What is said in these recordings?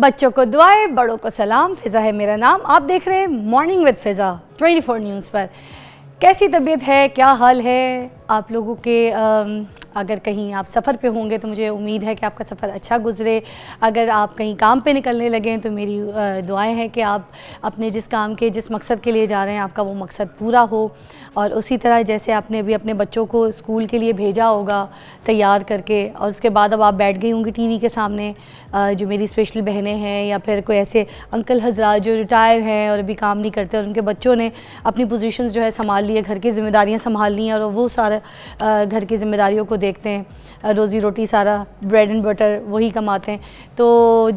बच्चों को दुआएं बड़ों को सलाम फ़िज़ा है मेरा नाम आप देख रहे हैं मॉर्निंग विद फ़िज़ा 24 न्यूज़ पर कैसी तबीयत है क्या हाल है आप लोगों के अगर कहीं आप सफ़र पे होंगे तो मुझे उम्मीद है कि आपका सफ़र अच्छा गुजरे अगर आप कहीं काम पे निकलने लगें तो मेरी दुआएं हैं कि आप अपने जिस काम के जिस मकसद के लिए जा रहे हैं आपका वो मकसद पूरा हो और उसी तरह जैसे आपने अभी अपने बच्चों को स्कूल के लिए भेजा होगा तैयार करके और उसके बाद अब आप बैठ गई होंगी टीवी के सामने जो मेरी स्पेशल बहनें हैं या फिर कोई ऐसे अंकल हजरा जो रिटायर हैं और अभी काम नहीं करते और उनके बच्चों ने अपनी पोजीशंस जो है संभाल ली है घर की जिम्मेदारियाँ संभाल ली हैं और वो सारा घर की जिम्मेदारियों को देखते हैं रोज़ी रोटी सारा ब्रेड एंड बटर वही कमाते हैं तो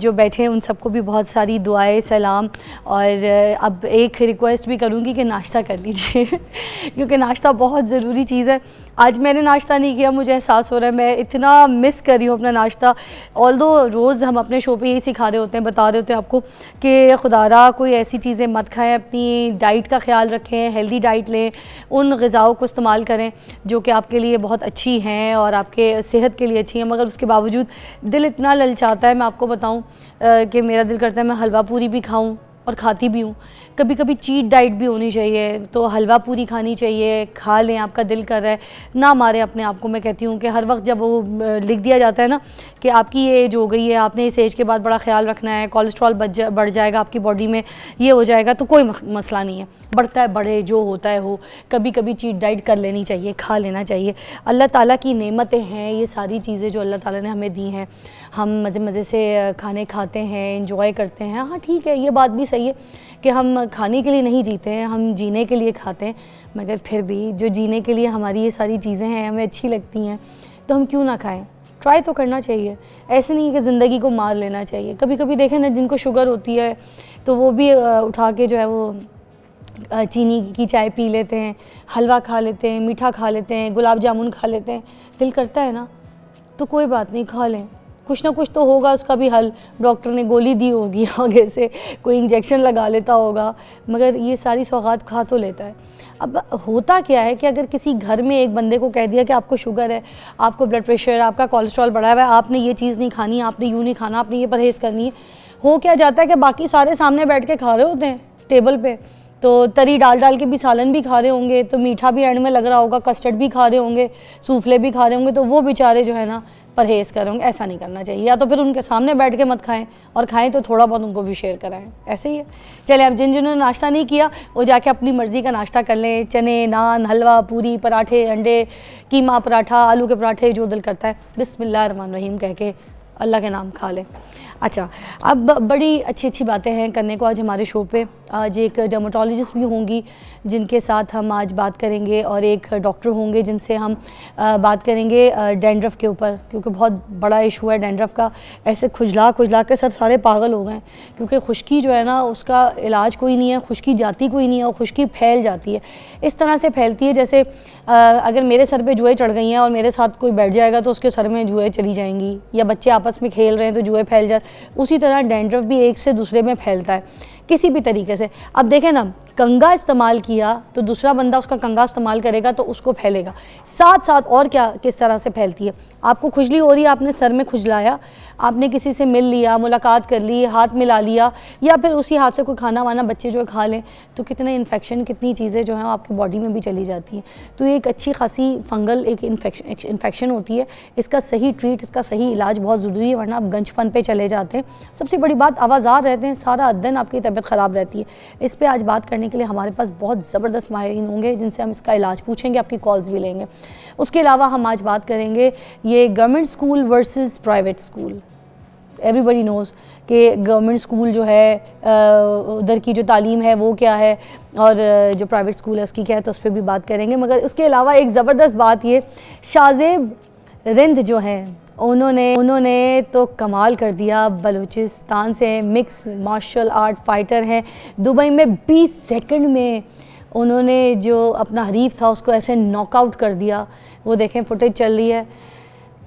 जो बैठे हैं उन सबको भी बहुत सारी दुआएँ सलाम और अब एक रिक्वेस्ट भी करूँगी कि नाश्ता कर लीजिए क्योंकि नाश्ता बहुत ज़रूरी चीज़ है आज मैंने नाश्ता नहीं किया मुझे एहसास हो रहा है मैं इतना मिस कर रही हूँ अपना नाश्ता ऑल रोज़ हम अपने शो पे यही सिखा रहे होते हैं बता रहे होते हैं आपको कि खुदारा कोई ऐसी चीज़ें मत खाएं अपनी डाइट का ख्याल रखें हेल्दी डाइट लें उन गज़ाओं को इस्तेमाल करें जो कि आपके लिए बहुत अच्छी हैं और आपके सेहत के लिए अच्छी हैं मगर उसके बावजूद दिल इतना ललचाता है मैं आपको बताऊँ कि मेरा दिल करता है मैं हलवा पूरी भी खाऊँ और खाती भी हूँ कभी कभी चीट डाइट भी होनी चाहिए तो हलवा पूरी खानी चाहिए खा लें आपका दिल कर रहा है ना मारें अपने आप को मैं कहती हूँ कि हर वक्त जब वो लिख दिया जाता है ना कि आपकी एज हो गई है आपने इस एज के बाद बड़ा ख्याल रखना है कोलेस्ट्रॉल जा, बढ़ जाएगा आपकी बॉडी में ये हो जाएगा तो कोई मसला नहीं है बढ़ता है बढ़े जो होता है हो कभी कभी चीट डाइट कर लेनी चाहिए खा लेना चाहिए अल्लाह ताला की नेमतें हैं ये सारी चीज़ें जो अल्लाह ताला ने हमें दी हैं हम मज़े मज़े से खाने खाते हैं इंजॉय करते हैं हाँ ठीक है ये बात भी सही है कि हम खाने के लिए नहीं जीते हैं हम जीने के लिए खाते हैं मगर फिर भी जो जीने के लिए हमारी ये सारी चीज़ें हैं हमें अच्छी लगती हैं तो हम क्यों ना खाएं ट्राई तो करना चाहिए ऐसे नहीं है कि ज़िंदगी को मार लेना चाहिए कभी कभी देखें ना जिनको शुगर होती है तो वो भी उठा के जो है वो चीनी की चाय पी लेते हैं हलवा खा लेते हैं मीठा खा लेते हैं गुलाब जामुन खा लेते हैं दिल करता है ना तो कोई बात नहीं खा लें कुछ ना कुछ तो होगा उसका भी हल डॉक्टर ने गोली दी होगी आगे से कोई इंजेक्शन लगा लेता होगा मगर ये सारी सौगात खा तो लेता है अब होता क्या है कि अगर किसी घर में एक बंदे को कह दिया कि आपको शुगर है आपको ब्लड प्रेशर आपका कोलेस्ट्रॉल बढ़ा हुआ है आपने ये चीज़ नहीं खानी आपने यूँ नहीं खाना आपने ये परहेज़ करनी है हो क्या जाता है कि बाकी सारे सामने बैठ के खा रहे होते हैं टेबल पर तो तरी डाल डाल के भी सालन भी खा रहे होंगे तो मीठा भी एंड में लग रहा होगा कस्टर्ड भी खा रहे होंगे सूफले भी खा रहे होंगे तो वो बेचारे जो है ना परहेज़ करूँगा ऐसा नहीं करना चाहिए या तो फिर उनके सामने बैठ के मत खाएं और खाएं तो थोड़ा बहुत उनको भी शेयर कराएं ऐसे ही है चले अब जिन जिन्होंने नाश्ता नहीं किया वो जाके अपनी मर्ज़ी का नाश्ता कर लें चने नान हलवा पूरी पराठे अंडे कीमा पराठा आलू के पराठे जो दिल करता है बिसमिल्ल रहीम कह के अल्लाह के नाम खा लें अच्छा अब बड़ी अच्छी अच्छी बातें हैं करने को आज हमारे शो पे आज एक डर्माटोलॉजिस्ट भी होंगी जिनके साथ हम आज बात करेंगे और एक डॉक्टर होंगे जिनसे हम बात करेंगे डेंड्रफ के ऊपर क्योंकि बहुत बड़ा इशू है डेंड्रफ का ऐसे खुजला खुजला के सर सारे पागल हो गए क्योंकि खुश्की जो है ना उसका इलाज कोई नहीं है खुश्की जाती कोई नहीं है और खुश्की फैल जाती है इस तरह से फैलती है जैसे अगर मेरे सर पर जुए चढ़ गई हैं और मेरे साथ कोई बैठ जाएगा तो उसके सर में जुए चली जाएंगी या बच्चे आपस में खेल रहे हैं तो जुए फैल जाए उसी तरह डेंड्रफ भी एक से दूसरे में फैलता है किसी भी तरीके से अब देखें ना कंगा इस्तेमाल किया तो दूसरा बंदा उसका कंगा इस्तेमाल करेगा तो उसको फैलेगा साथ साथ और क्या किस तरह से फैलती है आपको खुजली हो रही है आपने सर में खुजलाया आपने किसी से मिल लिया मुलाकात कर ली हाथ मिला लिया या फिर उसी हाथ से कोई खाना वाना बच्चे जो खा लें तो कितने इन्फेक्शन कितनी चीज़ें जो हैं आपकी बॉडी में भी चली जाती हैं तो ये एक अच्छी खासी फंगल एक इन्फेक्शन इन्फेक्शन होती है इसका सही ट्रीट इसका सही इलाज बहुत ज़रूरी है वरना आप गंजपन पर चले जाते हैं सबसे बड़ी बात आवाज़ार रहते हैं सारा दिन आपकी तबीयत ख़राब रहती है इस पर आज बात करने करने के लिए हमारे पास बहुत ज़बरदस्त माहरीन होंगे जिनसे हम इसका इलाज पूछेंगे आपकी कॉल्स भी लेंगे उसके अलावा हम आज बात करेंगे ये government school versus private school everybody knows कि गवर्नमेंट स्कूल जो है उधर की जो तालीम है वो क्या है और जो प्राइवेट स्कूल है उसकी क्या है तो उस पर भी बात करेंगे मगर उसके अलावा एक ज़बरदस्त बात ये शाजेब रिंद जो हैं उन्होंने उन्होंने तो कमाल कर दिया बलूचिस्तान से मिक्स मार्शल आर्ट फाइटर हैं दुबई में 20 सेकंड में उन्होंने जो अपना हरीफ था उसको ऐसे नॉकआउट कर दिया वो देखें फुटेज चल रही है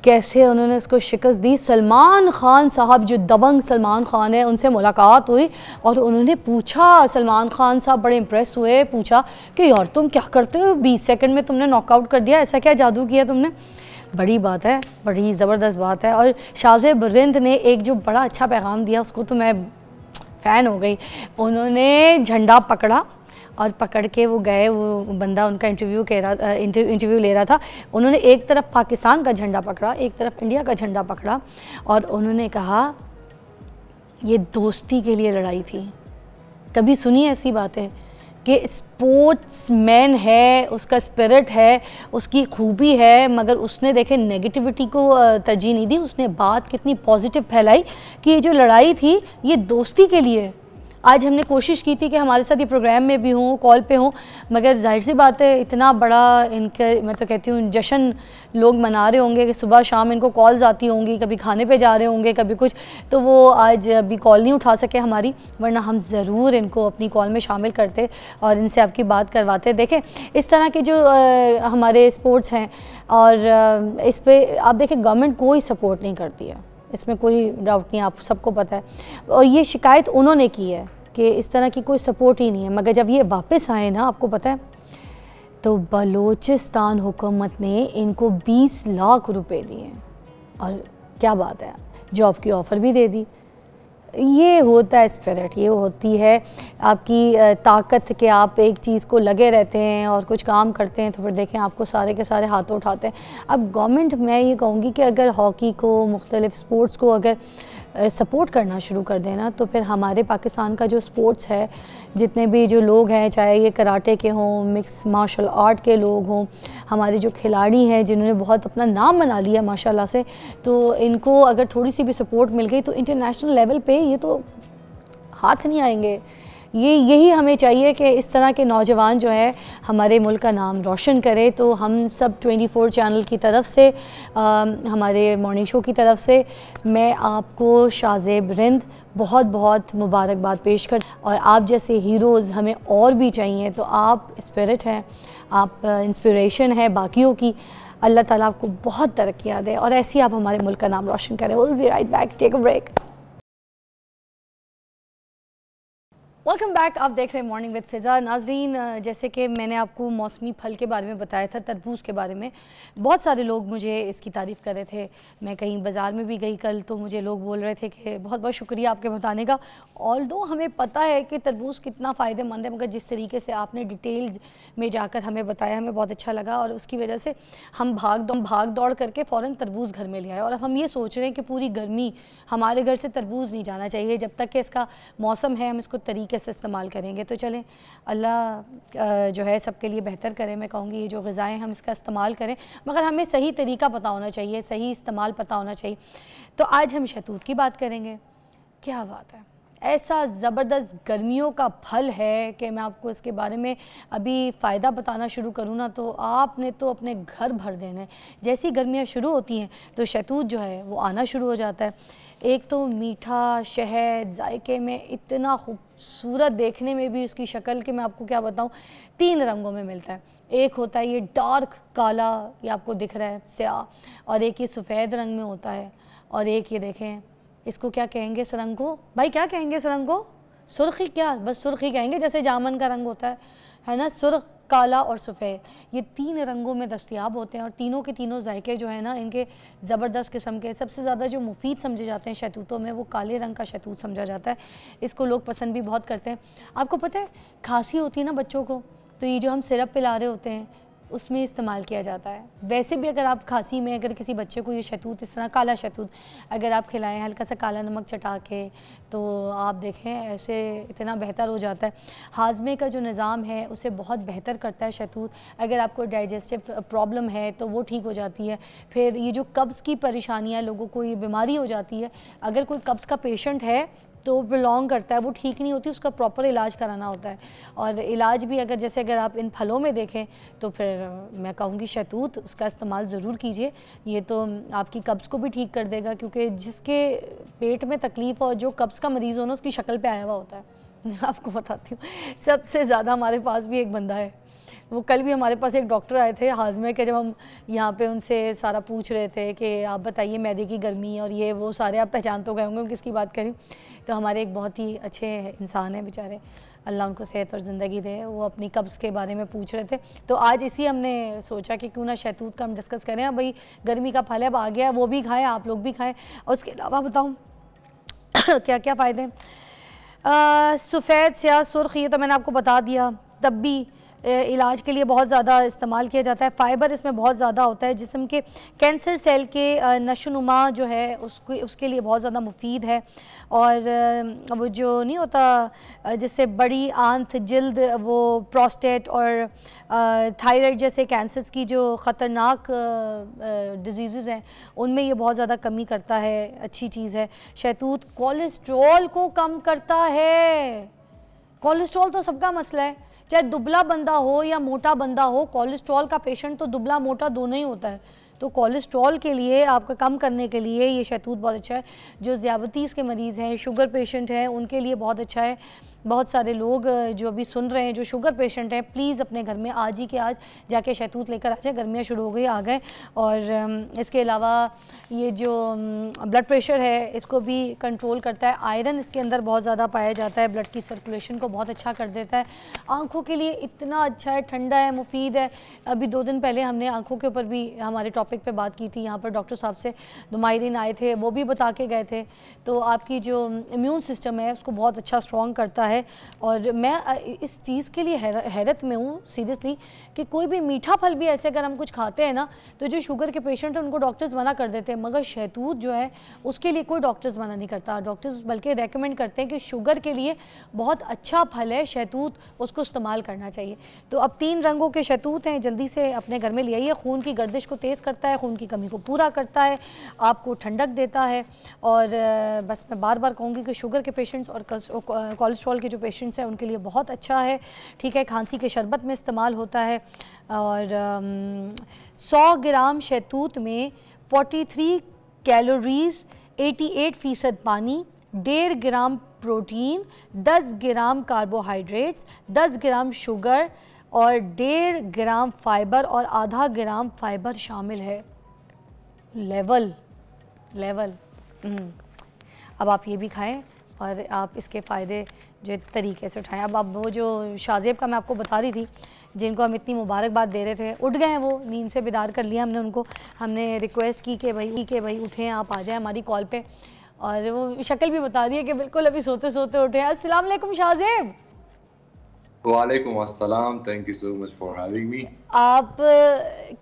कैसे उन्होंने उसको शिकस्त दी सलमान ख़ान साहब जो दबंग सलमान ख़ान है उनसे मुलाकात हुई और उन्होंने पूछा सलमान ख़ान साहब बड़े इंप्रेस हुए पूछा कि यार तुम क्या करते हो बीस सेकंड में तुमने नॉकआउट कर दिया ऐसा क्या जादू किया तुमने बड़ी बात है बड़ी ज़बरदस्त बात है और शाहज बरिंद ने एक जो बड़ा अच्छा पैगाम दिया उसको तो मैं फ़ैन हो गई उन्होंने झंडा पकड़ा और पकड़ के वो गए वो बंदा उनका इंटरव्यू कह रहा इंटरव्यू ले रहा था उन्होंने एक तरफ पाकिस्तान का झंडा पकड़ा एक तरफ इंडिया का झंडा पकड़ा और उन्होंने कहा ये दोस्ती के लिए लड़ाई थी कभी सुनी ऐसी बातें कि स्पोर्ट्स मैन है उसका स्पिरिट है उसकी खूबी है मगर उसने देखे नेगेटिविटी को तरजीह नहीं दी उसने बात कितनी पॉजिटिव फैलाई कि ये जो लड़ाई थी ये दोस्ती के लिए आज हमने कोशिश की थी कि हमारे साथ ये प्रोग्राम में भी हों कॉल पे हों मगर जाहिर सी बात है इतना बड़ा इनके मैं तो कहती हूँ जश्न लोग मना रहे होंगे कि सुबह शाम इनको कॉल्स आती होंगी कभी खाने पे जा रहे होंगे कभी कुछ तो वो आज अभी कॉल नहीं उठा सके हमारी वरना हम ज़रूर इनको अपनी कॉल में शामिल करते और इनसे आपकी बात करवाते देखें इस तरह के जो आ, हमारे स्पोर्ट्स हैं और आ, इस पर आप देखें गवर्नमेंट कोई सपोर्ट नहीं करती है इसमें कोई डाउट नहीं आप सबको पता है और ये शिकायत उन्होंने की है कि इस तरह की कोई सपोर्ट ही नहीं है मगर जब ये वापस आए ना आपको पता है तो बलूचिस्तान हुकूमत ने इनको 20 लाख रुपए दिए और क्या बात है जॉब की ऑफ़र भी दे दी ये होता है स्पिरिट ये होती है आपकी ताकत के आप एक चीज़ को लगे रहते हैं और कुछ काम करते हैं तो फिर देखें आपको सारे के सारे हाथों उठाते हैं अब गवर्नमेंट मैं ये कहूँगी कि अगर हॉकी को मुख्तलिफ स्पोर्ट्स को अगर सपोर्ट करना शुरू कर देना तो फिर हमारे पाकिस्तान का जो स्पोर्ट्स है जितने भी जो लोग हैं चाहे ये कराटे के हों मिक्स मार्शल आर्ट के लोग हों हमारे जो खिलाड़ी हैं जिन्होंने बहुत अपना नाम बना लिया माशाल्लाह से तो इनको अगर थोड़ी सी भी सपोर्ट मिल गई तो इंटरनेशनल लेवल पे ये तो हाथ नहीं आएंगे ये यही हमें चाहिए कि इस तरह के नौजवान जो है हमारे मुल्क का नाम रोशन करें तो हम सब 24 चैनल की तरफ से आ, हमारे मॉर्निंग शो की तरफ से मैं आपको शाहजेब रिंद बहुत बहुत मुबारकबाद पेश कर और आप जैसे हीरोज़ हमें और भी चाहिए तो आप स्पिरिट हैं आप इंस्पिरेशन है बाकियों की अल्लाह ताला आपको बहुत तरक्या दे और ऐसे ही आप हमारे मुल्क का नाम रोशन करें will be right back take a break welcome back आप देख रहे हैं मॉर्निंग विद फ़िज़ा नाजरीन जैसे कि मैंने आपको मौसमी फल के बारे में बताया था तरबूज के बारे में बहुत सारे लोग मुझे इसकी तारीफ़ कर रहे थे मैं कहीं बाज़ार में भी गई कल तो मुझे लोग बोल रहे थे कि बहुत बहुत शुक्रिया आपके बताने का ऑल दो हमें पता है कि तरबूज कितना फ़ायदेमंद है मगर जिस तरीके से आपने डिटेल में जाकर हमें बताया हमें बहुत अच्छा लगा और उसकी वजह से हम भाग दौड़ भाग दौड़ करके फ़ौर तरबूज घर में ले आए और अब हम ये सोच रहे हैं कि पूरी गर्मी हमारे घर से तरबूज नहीं जाना चाहिए जब तक कि इसका मौसम है हम इसको तरीके से इस्तेमाल करेंगे तो चलें अल्लाह जो है सबके लिए बेहतर करें मैं कहूँगी ये जो गज़ाएँ हम इसका इस्तेमाल करें मगर हमें सही तरीका पता होना चाहिए सही इस्तेमाल पता होना चाहिए तो आज हम शतूत की बात करेंगे क्या बात है ऐसा ज़बरदस्त गर्मियों का फल है कि मैं आपको इसके बारे में अभी फ़ायदा बताना शुरू करूँ ना तो आपने तो अपने घर भर देना है जैसी गर्मियाँ शुरू होती हैं तो शतूत जो है वो आना शुरू हो जाता है एक तो मीठा शहद जायके में इतना खूबसूरत देखने में भी उसकी शक्ल के मैं आपको क्या बताऊँ तीन रंगों में मिलता है एक होता है ये डार्क काला ये आपको दिख रहा है स्याह और एक ये सफ़ेद रंग में होता है और एक ये देखें इसको क्या कहेंगे सुरंग को भाई क्या कहेंगे सुरंग को सुर्खी क्या बस सुर्खी कहेंगे जैसे जामन का रंग होता है है ना सुर्ख काला और सफ़ेद ये तीन रंगों में दस्तियाब होते हैं और तीनों के तीनों जायके जो है ना इनके ज़बरदस्त किस्म के सबसे ज़्यादा जो मुफीद समझे जाते हैं शैतूतों में वो काले रंग का शैतूत समझा जाता है इसको लोग पसंद भी बहुत करते हैं आपको पता है खांसी होती है ना बच्चों को तो ये जो हम सिरप पिला रहे होते हैं उसमें इस्तेमाल किया जाता है वैसे भी अगर आप खांसी में अगर किसी बच्चे को ये शतूत इस तरह काला शतूत अगर आप खिलाएं हल्का सा काला नमक चटा के तो आप देखें ऐसे इतना बेहतर हो जाता है हाजमे का जो निज़ाम है उसे बहुत बेहतर करता है शतूत अगर आपको डाइजेस्टिव प्रॉब्लम है तो वो ठीक हो जाती है फिर ये जो कब्ज़ की परेशानियाँ लोगों को ये बीमारी हो जाती है अगर कोई कब्ज़ का पेशेंट है तो बिलोंग करता है वो ठीक नहीं होती उसका प्रॉपर इलाज कराना होता है और इलाज भी अगर जैसे अगर आप इन फलों में देखें तो फिर मैं कहूँगी शैतूत उसका इस्तेमाल ज़रूर कीजिए ये तो आपकी कब्ज़ को भी ठीक कर देगा क्योंकि जिसके पेट में तकलीफ़ और जो कब्ज़ का मरीज़ होना उसकी शक्ल पर आया हुआ होता है आपको बताती हूँ सबसे ज़्यादा हमारे पास भी एक बंदा है वो कल भी हमारे पास एक डॉक्टर आए थे हाजमे के जब हम यहाँ पे उनसे सारा पूछ रहे थे कि आप बताइए मैदे की गर्मी और ये वो सारे आप पहचान तो गए होंगे किसकी बात करी तो हमारे एक बहुत ही अच्छे इंसान हैं बेचारे अल्लाह उनको सेहत और ज़िंदगी दे वो अपनी कब्ज़ के बारे में पूछ रहे थे तो आज इसी हमने सोचा कि क्यों ना शैतूत का हम डिस्कस करें अब भाई गर्मी का फल अब आ गया वो भी खाएँ आप लोग भी खाएँ और उसके अलावा बताऊँ क्या क्या फ़ायदे सफ़ेद स्याह सुर्ख ये तो मैंने आपको बता दिया तब भी इलाज के लिए बहुत ज़्यादा इस्तेमाल किया जाता है फ़ाइबर इसमें बहुत ज़्यादा होता है जिसम के कैंसर सेल के नशोनुमा जो है उसको उसके लिए बहुत ज़्यादा मुफीद है और वो जो नहीं होता जिससे बड़ी आंत जल्द वो प्रोस्टेट और थायराइड जैसे कैंसर्स की जो ख़तरनाक डिजीज़ हैं उनमें ये बहुत ज़्यादा कमी करता है अच्छी चीज़ है शैतूत कोलेस्ट्रॉल को कम करता है कोलेस्ट्रॉल तो सबका मसला है चाहे दुबला बंदा हो या मोटा बंदा हो कोलेस्ट्रॉल का पेशेंट तो दुबला मोटा दोनों ही होता है तो कोलेस्ट्रॉल के लिए आपका कम करने के लिए ये शैतूत बहुत अच्छा है जो ज़्यादतीस के मरीज़ हैं शुगर पेशेंट हैं उनके लिए बहुत अच्छा है बहुत सारे लोग जो अभी सुन रहे हैं जो शुगर पेशेंट हैं प्लीज़ अपने घर में आज ही के आज जाके शैतूत लेकर आ जाए गर्मियाँ शुरू हो गई आ गए और इसके अलावा ये जो ब्लड प्रेशर है इसको भी कंट्रोल करता है आयरन इसके अंदर बहुत ज़्यादा पाया जाता है ब्लड की सर्कुलेशन को बहुत अच्छा कर देता है आँखों के लिए इतना अच्छा है ठंडा है मुफीद है अभी दो दिन पहले हमने आँखों के ऊपर भी हमारे टॉपिक पर बात की थी यहाँ पर डॉक्टर साहब से नुमाइरिन आए थे वो भी बता के गए थे तो आपकी जो इम्यून सिस्टम है उसको बहुत अच्छा स्ट्रॉन्ग करता है है और मैं इस चीज़ के लिए हैर, हैरत में हूँ सीरियसली कि कोई भी मीठा फल भी ऐसे अगर हम कुछ खाते हैं ना तो जो शुगर के पेशेंट हैं उनको डॉक्टर्स मना कर देते हैं मगर शहतूत जो है उसके लिए कोई डॉक्टर्स मना नहीं करता डॉक्टर्स बल्कि रेकमेंड करते हैं कि शुगर के लिए बहुत अच्छा फल है शहतूत उसको इस्तेमाल करना चाहिए तो अब तीन रंगों के शहतूत हैं जल्दी से अपने घर में ले आइए खून की गर्दिश को तेज़ करता है खून की कमी को पूरा करता है आपको ठंडक देता है और बस मैं बार बार कहूँगी कि शुगर के पेशेंट्स और कोलेस्ट्रॉल के जो पेशेंट्स हैं उनके लिए बहुत अच्छा है ठीक है खांसी के शरबत में इस्तेमाल होता है और सौ ग्राम शैतूत में थ्री कैलोरीज़ एटी एट फ़ीसद पानी डेढ़ ग्राम प्रोटीन दस ग्राम कार्बोहाइड्रेट्स दस ग्राम शुगर और डेढ़ ग्राम फाइबर और आधा ग्राम फाइबर शामिल है लेवल लेवल हम्म। अब आप ये भी खाएं और आप इसके फ़ायदे जो तरीके से उठाएं अब अब वो जो शाहजेब का मैं आपको बता रही थी जिनको हम इतनी मुबारकबाद दे रहे थे उठ गए वो नींद से बेदार कर लिया हमने उनको हमने रिक्वेस्ट की कि भाई कि भाई उठें आप आ जाएं हमारी कॉल पे और वो शक्ल भी बता रही है कि बिल्कुल अभी सोते सोते उठे असलम शाहजेब वालेकुम अस्सलाम thank you so much for having me आप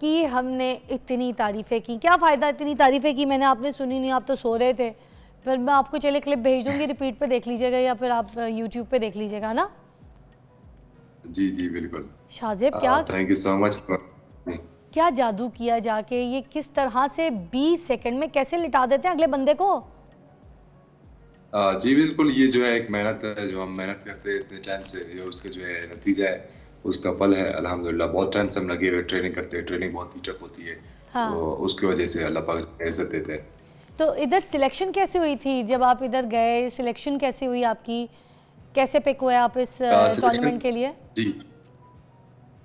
की हमने इतनी तारीफ़ें की क्या फ़ायदा इतनी तारीफ़ें की मैंने आपने सुनी नहीं आप तो सो रहे थे फिर मैं आपको चले क्लिप भेज दूंगी रिपीट पे देख लीजिएगा या फिर आप यूट्यूब पे देख लीजिएगा ना जी जी बिल्कुल शाहजेब क्या थैंक यू सो मच क्या जादू किया जाके ये किस तरह से 20 सेकंड में कैसे लिटा देते हैं अगले बंदे को आ, जी बिल्कुल ये जो है एक मेहनत है जो हम मेहनत करते हैं इतने टाइम से ये उसके जो है नतीजा है उसका फल है अल्हम्दुलिल्लाह बहुत टाइम से हम लगे हुए ट्रेनिंग करते हैं ट्रेनिंग बहुत ही टफ होती है हाँ। तो उसकी वजह से अल्लाह पाक इज्जत देते हैं तो इधर सिलेक्शन कैसे हुई थी जब आप इधर गए सिलेक्शन कैसे हुई आपकी कैसे पिक हुए आप इस टूर्नामेंट uh, के लिए जी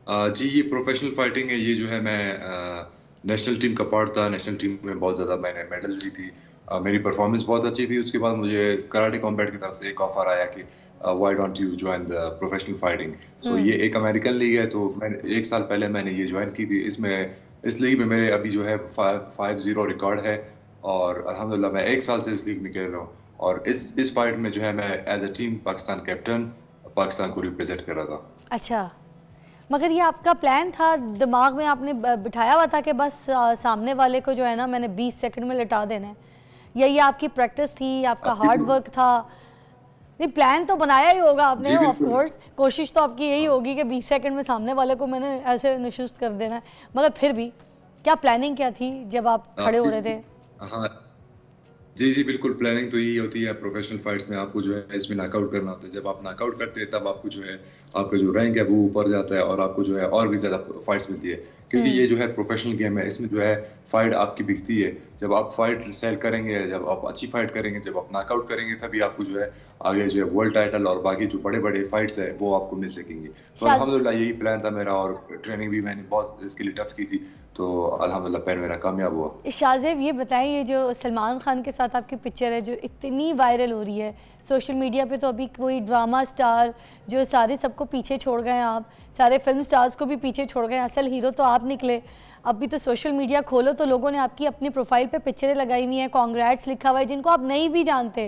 आ, जी ये प्रोफेशनल फाइटिंग है ये जो है मैं आ, नेशनल टीम का पार्ट था नेशनल टीम में बहुत ज़्यादा मैंने मेडल्स जीती Uh, मेरी परफॉर्मेंस बहुत अच्छी थी उसके बाद मुझे कराटे कॉम्बैट की तरफ से एक ऑफर आया कि why don't you join the professional fighting तो ये एक अमेरिकन लीग है तो मैंने एक साल पहले मैंने ये ज्वाइन की थी इसमें इस लीग में मेरे अभी जो है फाइव जीरो रिकॉर्ड है और अलहमदिल्ला मैं एक साल से इस लीग में खेल रहा हूँ और इस इस फाइट में जो है मैं as a team Pakistan captain Pakistan को रिप्रेजेंट कर रहा था अच्छा मगर ये आपका प्लान था दिमाग में आपने बिठाया हुआ था कि बस सामने वाले को जो है ना मैंने 20 सेकंड में लटा देना है या ये आपकी प्रैक्टिस थी आपका हार्ड वर्क तो- था नहीं प्लान तो बनाया ही होगा आपने ऑफ कोर्स कोशिश तो आपकी यही होगी कि 20 सेकंड में सामने वाले को मैंने ऐसे नशस्त कर देना है मगर फिर भी क्या प्लानिंग क्या थी जब आप हाँ, खड़े हो रहे थे हाँ जी जी बिल्कुल प्लानिंग तो यही होती है प्रोफेशनल फाइट्स में आपको जो है इसमें नाकआउट करना होता है जब आप नाकआउट करते हैं तब आपको जो है आपका जो रैंक है वो ऊपर जाता है और आपको जो है और भी ज़्यादा फाइट्स मिलती है क्योंकि हम्म। ये जो है प्रोफेशनल गेम है इसमें जो है फाइट आपकी बिकती है जब आप फाइट सेल करेंगे जब आप अच्छी फाइट करेंगे जब आप नॉकआउट करेंगे तभी आपको जो है आगे जो है वर्ल्ड टाइटल और बाकी जो बड़े बड़े फाइट्स है वो आपको मिल सकेंगे तो अलहमदिल्ला यही प्लान था मेरा और ट्रेनिंग भी मैंने बहुत इसके लिए टफ की थी तो अलहमदिल्ला प्लान मेरा कामयाब हुआ शाहजेब ये बताएं ये जो सलमान खान के साथ आपकी पिक्चर है जो इतनी वायरल हो रही है सोशल मीडिया पे तो अभी कोई ड्रामा स्टार जो सारे सबको पीछे छोड़ गए आप सारे फिल्म स्टार्स को भी पीछे छोड़ गए असल हीरो तो आप निकले अभी तो सोशल मीडिया खोलो तो लोगों ने आपकी अपनी प्रोफाइल पे पिक्चरें लगाई हुई हैं कॉन्ग्रेट्स लिखा हुआ है जिनको आप नहीं भी जानते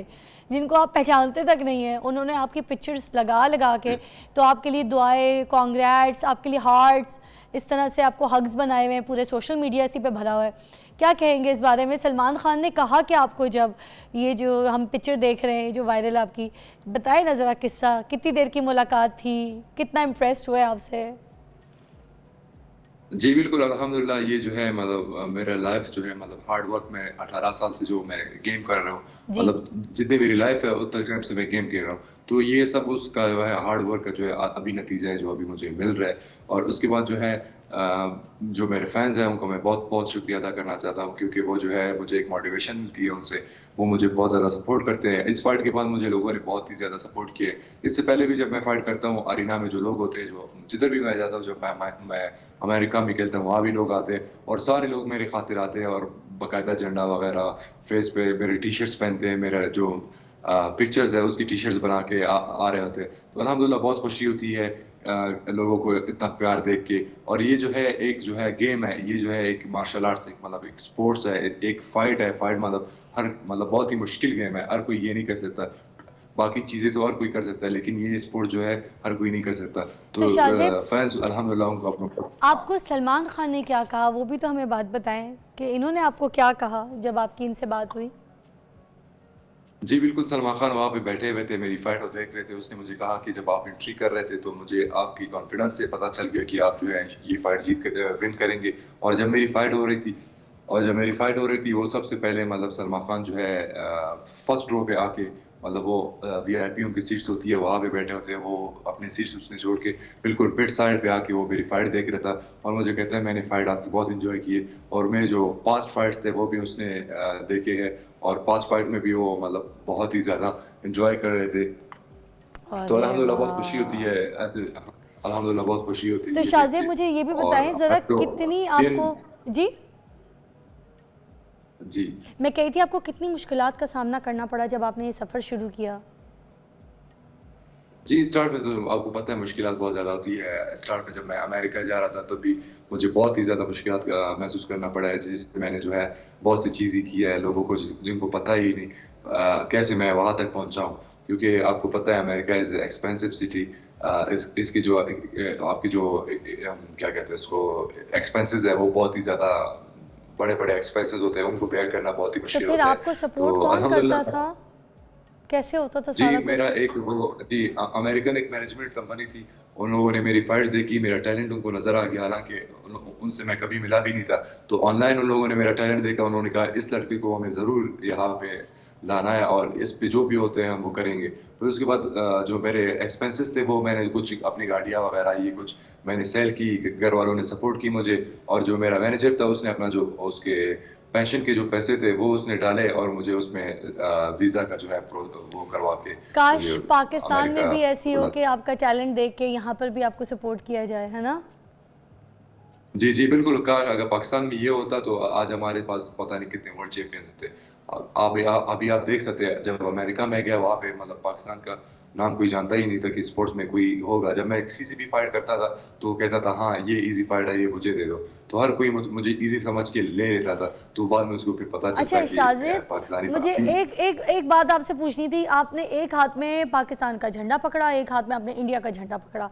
जिनको आप पहचानते तक नहीं हैं उन्होंने आपकी पिक्चर्स लगा लगा के तो आपके लिए दुआएं कॉन्ग्रेट्स आपके लिए हार्ट्स इस तरह से आपको हग्स बनाए हुए हैं पूरे सोशल मीडिया इसी पर भरा हुआ है क्या कहेंगे इस बारे में सलमान खान ने कहा कि आपको जब ये जो हम पिक्चर देख रहे हैं जो वायरल आपकी बताए ना ज़रा किस्सा कितनी देर की मुलाकात थी कितना इम्प्रेस्ड है आपसे जी बिल्कुल अलहमदिल्ला ये जो है मतलब मेरा लाइफ जो है मतलब हार्ड वर्क में 18 साल से जो मैं गेम कर रहा हूँ मतलब जितनी मेरी लाइफ है उतर टाइम से मैं गेम खेल रहा हूँ तो ये सब उसका जो है हार्ड वर्क का जो है अभी नतीजा है जो अभी मुझे मिल रहा है और उसके बाद जो है जो मेरे फैंस हैं उनको मैं बहुत बहुत शुक्रिया अदा करना चाहता हूँ क्योंकि वो जो है मुझे एक मोटिवेशन मिलती है उनसे वो मुझे बहुत ज़्यादा सपोर्ट करते हैं इस फाइट के बाद मुझे लोगों ने बहुत ही ज़्यादा सपोर्ट किए इससे पहले भी जब मैं फाइट करता हूँ अरीना में जो लोग होते हैं जो जिधर भी मैं जाता हूँ जब मैं, मैं अमेरिका में खेलता हूँ वहाँ भी लोग आते हैं और सारे लोग मेरे खातिर आते हैं और बाकायदा झंडा वगैरह फेस पे मेरे टी शर्ट्स पहनते हैं मेरा जो पिक्चर्स है उसकी टी शर्ट्स बना के आ, आ रहे होते हैं तो अलहमदिल्ला बहुत खुशी होती है लोगों को इतना प्यार देख के और ये जो है एक जो है गेम है ये जो है एक मार्शल आर्ट्स एक मतलब एक स्पोर्ट्स है एक फाइट है फाइट मतलब हर मतलब बहुत ही मुश्किल गेम है हर कोई ये नहीं कर सकता बाकी चीज़ें तो हर कोई कर सकता है लेकिन ये स्पोर्ट जो है हर कोई नहीं कर सकता तो, तो फैंस अल्हम्दुलिल्लाह उनको को आपको सलमान खान ने क्या कहा वो भी तो हमें बात बताएं कि इन्होंने आपको क्या कहा जब आपकी इनसे बात हुई जी बिल्कुल सलमान खान वहाँ पे बैठे हुए थे मेरी फाइट देख रहे थे उसने मुझे कहा कि जब आप एंट्री कर रहे थे तो मुझे आपकी कॉन्फिडेंस से पता चल गया कि आप जो है ये फाइट जीत कर विन करेंगे और जब मेरी फाइट हो रही थी और जब मेरी फाइट हो रही थी वो सबसे पहले मतलब सलमान खान जो है फर्स्ट रो पे आके मतलब वो वी आई पी की सीट्स होती है वहाँ पे बैठे होते हैं वो अपनी सीट्स उसने छोड़ के बिल्कुल पिट साइड पे आके वो मेरी फाइट देख रहा था और मुझे कहता है मैंने फाइट आपकी बहुत इन्जॉय की है और मेरे जो पास्ट फाइट्स थे वो भी उसने देखे हैं और फर्स्ट फाइट में भी वो मतलब बहुत ही ज़्यादा इन्जॉय कर रहे थे तो अलहमदुल्ला बहुत खुशी होती तो है ऐसे अलहमदुल्ला बहुत खुशी होती है तो शाजी मुझे ये भी बताएं ज़रा तो कितनी आपको जी जी मैं कह रही थी आपको कितनी मुश्किलात का सामना करना पड़ा जब आपने ये सफ़र शुरू किया जी स्टार्ट पे तो आपको पता है मुश्किल बहुत ज़्यादा होती है स्टार्ट पे जब मैं अमेरिका जा रहा था तब तो भी मुझे बहुत ही ज़्यादा मुश्किल महसूस करना पड़ा है जिससे मैंने जो है बहुत सी चीज़ें की है लोगों को जिनको पता ही नहीं आ, कैसे मैं वहाँ तक पहुंचा हूँ क्योंकि आपको पता है अमेरिका इज़ एक्सपेंसिव सिटी इसकी जो आपकी जो क्या कहते हैं इसको एक्सपेंसिस है वो बहुत ही ज़्यादा बड़े बड़े एक्सपेंसिस होते हैं उनको बेयर करना बहुत ही तो मुश्किल होता है आपको सपोर्ट तो कौन करता था कैसे होता था जी सारा मेरा एक वो जी अमेरिकन एक मैनेजमेंट कंपनी थी उन लोगों ने मेरी फाइल्स देखी मेरा टैलेंट उनको नजर आ गया हालांकि उनसे मैं कभी मिला भी नहीं था तो ऑनलाइन उन लोगों ने मेरा टैलेंट देखा उन्होंने कहा इस लड़के को हमें ज़रूर यहाँ पे लाना है और इस पे जो भी होते हैं हम वो करेंगे फिर उसके बाद जो मेरे एक्सपेंसेस थे वो मैंने कुछ अपनी गाड़ियाँ वगैरह ये कुछ मैंने सेल की घर वालों ने सपोर्ट की मुझे और जो मेरा मैनेजर था उसने अपना जो उसके पेंशन के जो पैसे थे वो उसने डाले और मुझे उसमें वीजा का जो है वो करवा के काश पाकिस्तान में भी ऐसी हो कि आपका टैलेंट देख के यहाँ पर भी आपको सपोर्ट किया जाए है ना जी जी बिल्कुल काश अगर पाकिस्तान में ये होता तो आज हमारे पास पता नहीं कितने वर्ल्ड चैंपियन होते अभी आप देख सकते हैं जब अमेरिका में गया वहाँ पे मतलब पाकिस्तान का नाम कोई जानता ही नहीं था कि स्पोर्ट्स में कोई होगा जब मैं किसी से भी फाइट करता था तो कहता था हाँ ये इजी फाइट है ये मुझे दे दो तो हर कोई मुझे इजी समझ के ले लेता था तो बाद में उसको फिर पता चलता अच्छा शाजिद पाकिस्तानी मुझे एक एक एक बात आपसे पूछनी थी आपने एक हाथ में पाकिस्तान का झंडा पकड़ा एक हाथ में आपने इंडिया का झंडा पकड़ा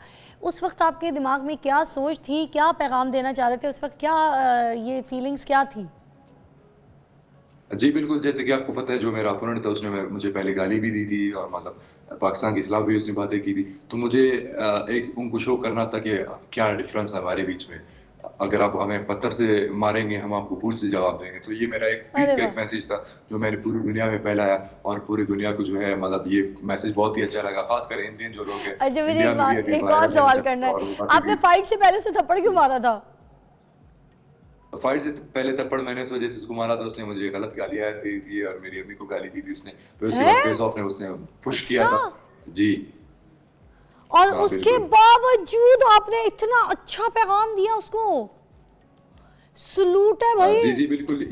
उस वक्त आपके दिमाग में क्या सोच थी क्या पैगाम देना चाह रहे थे उस वक्त क्या ये फीलिंग्स क्या थी जी बिल्कुल जैसे कि आपको पता है जो मेरा अपोनेंट था उसने मुझे पहले गाली भी दी थी और मतलब पाकिस्तान के खिलाफ भी उसने बातें की थी तो मुझे एक उनको शो करना था कि क्या डिफरेंस है हमारे बीच में अगर आप हमें पत्थर से मारेंगे हम आपको फूल से जवाब देंगे तो ये मेरा एक पीस का एक मैसेज था जो मैंने पूरी दुनिया में फैलाया और पूरी दुनिया को जो है मतलब ये मैसेज बहुत ही अच्छा लगा खासकर इंडियन जो लोग हैं अच्छा मुझे एक और सवाल करना है आपने फाइट से पहले से थप्पड़ क्यों मारा था फाइट से पहले थप्पड़ मैंने उस वजह से उसको मारा था उसने मुझे गलत गाली आया थी और मेरी अम्मी को गाली दी थी उसने फिर उसके बाद फेस ऑफ ने उसने पुश अच्छा। किया था जी और हाँ, उसके बावजूद आपने इतना अच्छा पैगाम दिया उसको सलूट है हाँ, भाई जी जी बिल्कुल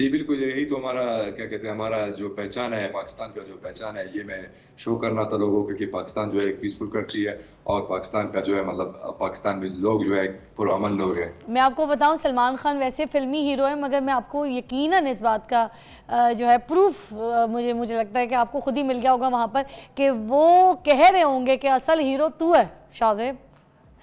जी बिल्कुल यही तो हमारा क्या कहते हैं हमारा जो पहचान है पाकिस्तान का जो पहचान है ये मैं शो करना था लोगों को कि पाकिस्तान जो है एक पीसफुल कंट्री है और पाकिस्तान का जो है मतलब पाकिस्तान में लोग जो है पुरान लोग हैं मैं आपको बताऊं सलमान खान वैसे फिल्मी हीरो है मगर मैं आपको यकीनन इस बात का जो है प्रूफ मुझे मुझे लगता है कि आपको खुद ही मिल गया होगा वहाँ पर कि वो कह रहे होंगे कि असल हीरो तू है शाहजेब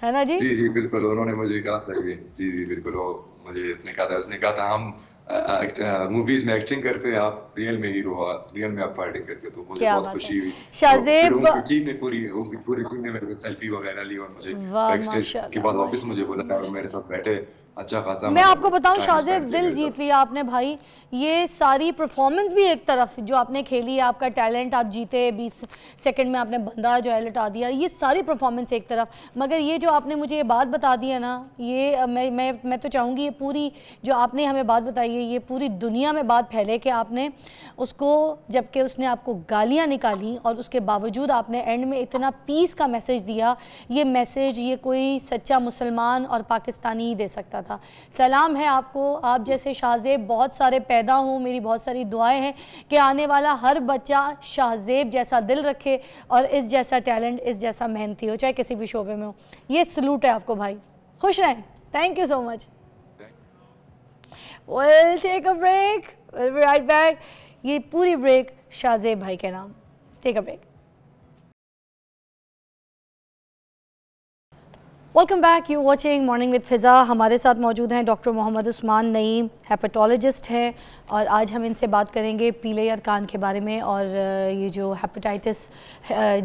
है ना जी जी जी बिल्कुल उन्होंने मुझे कहा था जी जी बिल्कुल वो मुझे इसने कहा था उसने कहा था हम मूवीज uh, में एक्टिंग करते हैं आप रियल में हीरो रियल में आप फाइटिंग करते तो मुझे बहुत खुशी हुई शाजेब तो टीम ने पूरी पूरी टीम ने मेरे से सेल्फी वगैरह ली और मुझे बैक स्टेज के बाद वापस मुझे बुलाया और मेरे साथ बैठे अच्छा खासा मैं मतलब आपको बताऊं शाहजेब दिल जीत तो- लिया आपने भाई ये सारी परफॉर्मेंस भी एक तरफ जो आपने खेली है आपका टैलेंट आप जीते 20 सेकंड में आपने बंदा जो है लटा दिया ये सारी परफॉर्मेंस एक तरफ मगर ये जो आपने मुझे ये बात बता दी है ना ये मैं मैं मैं तो चाहूँगी ये पूरी जो आपने हमें बात बताई है ये पूरी दुनिया में बात फैले कि आपने उसको जबकि उसने आपको गालियाँ निकाली और उसके बावजूद आपने एंड में इतना पीस का मैसेज दिया ये मैसेज ये कोई सच्चा मुसलमान और पाकिस्तानी ही दे सकता था था सलाम है आपको आप जैसे शाहजेब बहुत सारे पैदा हों मेरी बहुत सारी दुआएं हैं कि आने वाला हर बच्चा शाहजेब जैसा दिल रखे और इस जैसा टैलेंट इस जैसा मेहनती हो चाहे किसी भी शोबे में हो ये सलूट है आपको भाई खुश रहें thank you so much well take a break right back ये पूरी ब्रेक शाहजेब भाई के नाम take a break welcome back you watching morning with Fiza हमारे साथ मौजूद हैं डॉक्टर मोहम्मद उस्मान नईम हेपेटोलॉजिस्ट हैं और आज हम इनसे बात करेंगे पीले या कान के बारे में और ये जो हेपेटाइटिस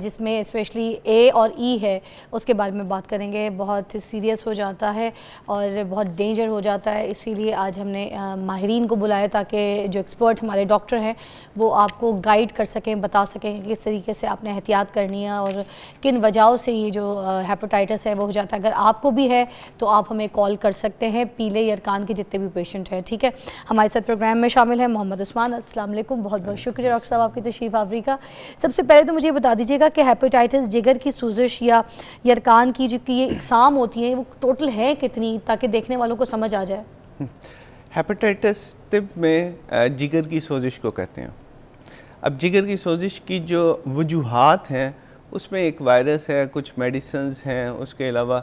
जिसमें स्पेशली ए और ई e है उसके बारे में बात करेंगे बहुत सीरियस हो जाता है और बहुत डेंजर हो जाता है इसीलिए आज हमने माहरीन को बुलाया ताकि जो एक्सपर्ट हमारे डॉक्टर हैं वो आपको गाइड कर सकें बता सकें किस तरीके से आपने एहतियात करनी है और किन वजहों से ये जो हेपेटाइटिस है वो हो जाता है अगर आपको भी है तो आप हमें कॉल कर सकते हैं पीले यरकान के जितने भी पेशेंट हैं ठीक है हमारे साथ प्रोग्राम में शामिल है मोहम्मद उस्मान वालेकुम बहुत बहुत शुक्रिया डॉक्टर साहब आपकी तशरीफ आवरी का सबसे पहले तो मुझे बता दीजिएगा कि हेपेटाइटिस जिगर की सूजिश या यरकान की जो कि ये इकसाम होती है वो टोटल है कितनी ताकि देखने वालों को समझ आ जाए हेपेटाइटिस हम्म। तिब में जिगर की सोजिश को कहते हैं अब जिगर की सोजिश की जो वजूहत हैं उसमें एक वायरस है कुछ मेडिसन्स हैं उसके अलावा